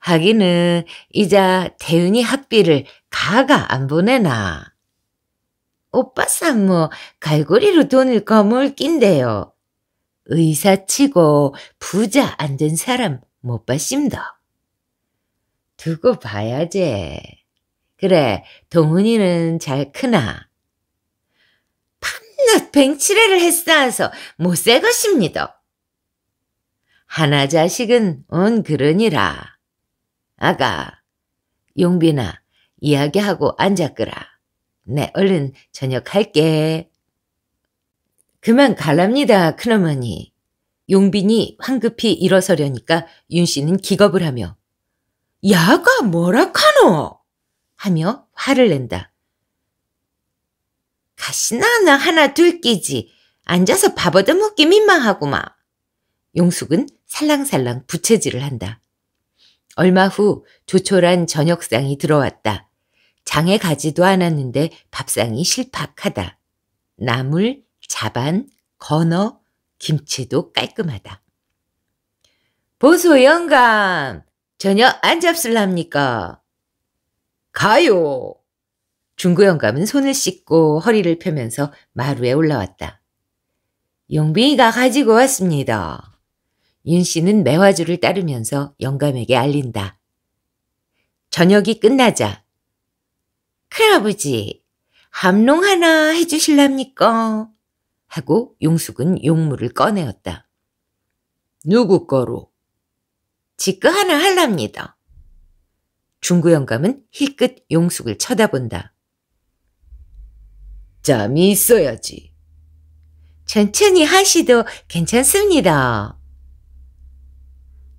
A: 하기는 이자 태윤이 학비를 가가 안 보내나. 오빠쌈 뭐 갈고리로 돈을 거물 낀대요 의사치고 부자 안 된 사람 못 봤심다. 두고 봐야제 그래 동훈이는 잘 크나? 한낱 그 뱅치레를 했사서 못새 것입니다. 하나 자식은 온 그러니라. 아가, 용빈아, 이야기하고 앉아거라내 네, 얼른 저녁 할게. 그만 갈랍니다, 큰어머니. 용빈이 황급히 일어서려니까 윤 씨는 기겁을 하며 야가 뭐라 카노? 하며 화를 낸다. 가시나나 하나 둘 끼지. 앉아서 밥 얻어먹기 민망하구마. 용숙은 살랑살랑 부채질을 한다. 얼마 후 조촐한 저녁상이 들어왔다. 장에 가지도 않았는데 밥상이 실팍하다. 나물, 자반, 건어, 김치도 깔끔하다. 보소 영감, 저녁 안 잡술랍니까? 가요. 중구 영감은 손을 씻고 허리를 펴면서 마루에 올라왔다. 용빈이가 가지고 왔습니다. 윤 씨는 매화주를 따르면서 영감에게 알린다. 저녁이 끝나자. 큰아버지, 함롱 하나 해주실랍니까? 하고 용숙은 용물을 꺼내었다. 누구 거로? 지꺼 하나 할랍니다. 중구 영감은 힐끗 용숙을 쳐다본다. 낮잠이 있어야지. 천천히 하시도 괜찮습니다.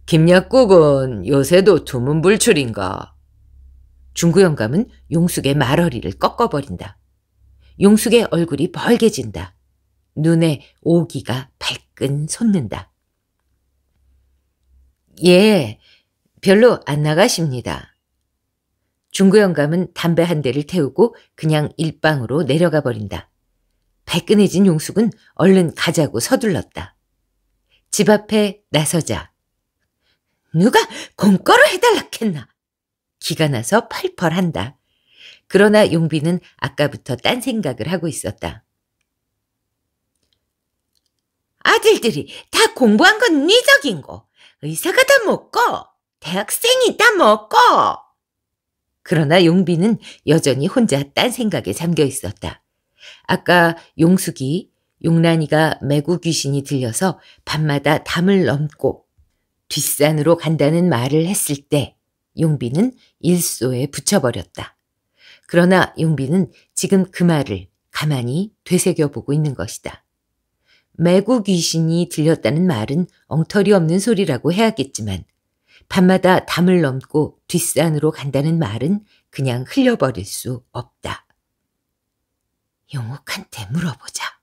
A: 김약국은 요새도 두문불출인가? 중구 영감은 용숙의 말허리를 꺾어버린다. 용숙의 얼굴이 벌개진다. 눈에 오기가 발끈 솟는다. 예, 별로 안 나가십니다. 중구 영감은 담배 한 대를 태우고 그냥 일방으로 내려가 버린다. 발끈해진 용숙은 얼른 가자고 서둘렀다. 집 앞에 나서자. 누가 공과로 해달라겠나? 기가 나서 펄펄한다. 그러나 용비는 아까부터 딴 생각을 하고 있었다. 아들들이 다 공부한 건 니적인 네 거. 의사가 다 먹고, 대학생이 다 먹고. 그러나 용비는 여전히 혼자 딴 생각에 잠겨 있었다. 아까 용숙이 용란이가 매구 귀신이 들려서 밤마다 담을 넘고 뒷산으로 간다는 말을 했을 때 용비는 일소에 붙여버렸다. 그러나 용비는 지금 그 말을 가만히 되새겨보고 있는 것이다. 매구 귀신이 들렸다는 말은 엉터리 없는 소리라고 해야겠지만 밤마다 담을 넘고 뒷산으로 간다는 말은 그냥 흘려버릴 수 없다. 용욱한테 물어보자.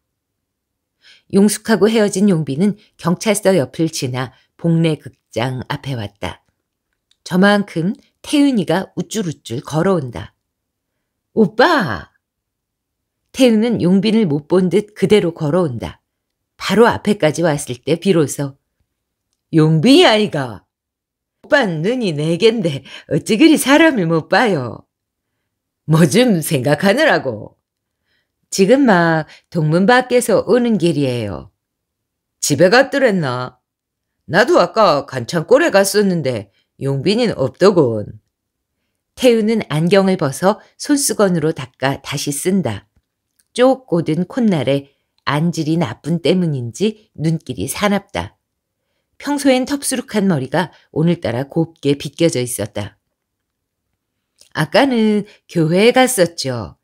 A: 용숙하고 헤어진 용비는 경찰서 옆을 지나 복내 극장 앞에 왔다. 저만큼 태윤이가 우쭐우쭐 걸어온다. 오빠! 태윤은 용빈을 못 본 듯 그대로 걸어온다. 바로 앞에까지 왔을 때 비로소 용빈이 아이가 빤 눈이 네 갠데 어찌 그리 사람을 못 봐요. 뭐 좀 생각하느라고. 지금 막 동문 밖에서 오는 길이에요. 집에 갔더랬나? 나도 아까 간창골에 갔었는데 용빈이는 없더군. 태우는 안경을 벗어 손수건으로 닦아 다시 쓴다. 쪼꼬든 콧날에 안질이 나쁜 때문인지 눈길이 사납다. 평소엔 텁수룩한 머리가 오늘따라 곱게 빗겨져 있었다. 아까는 교회에 갔었죠.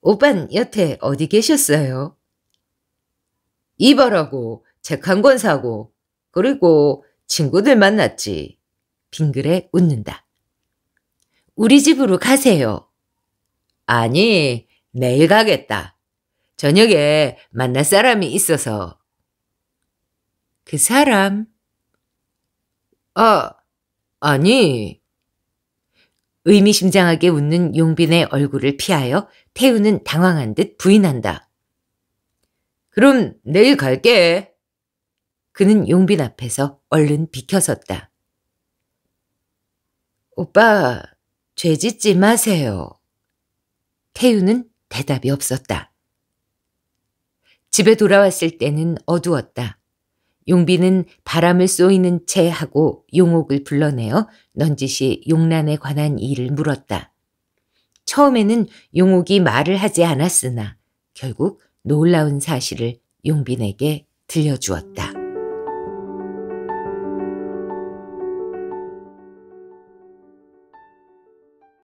A: 오빤 여태 어디 계셨어요? 이발하고 책 한 권 사고 그리고 친구들 만났지. 빙그레 웃는다. 우리 집으로 가세요. 아니, 내일 가겠다. 저녁에 만날 사람이 있어서. 그 사람? 아, 아니. 의미심장하게 웃는 용빈의 얼굴을 피하여 태우는 당황한 듯 부인한다. 그럼 내일 갈게. 그는 용빈 앞에서 얼른 비켜섰다. 오빠, 죄 짓지 마세요. 태우는 대답이 없었다. 집에 돌아왔을 때는 어두웠다. 용비는 바람을 쏘이는 채 하고 용옥을 불러내어 넌지시 용란에 관한 일을 물었다. 처음에는 용옥이 말을 하지 않았으나 결국 놀라운 사실을 용빈에게 들려주었다.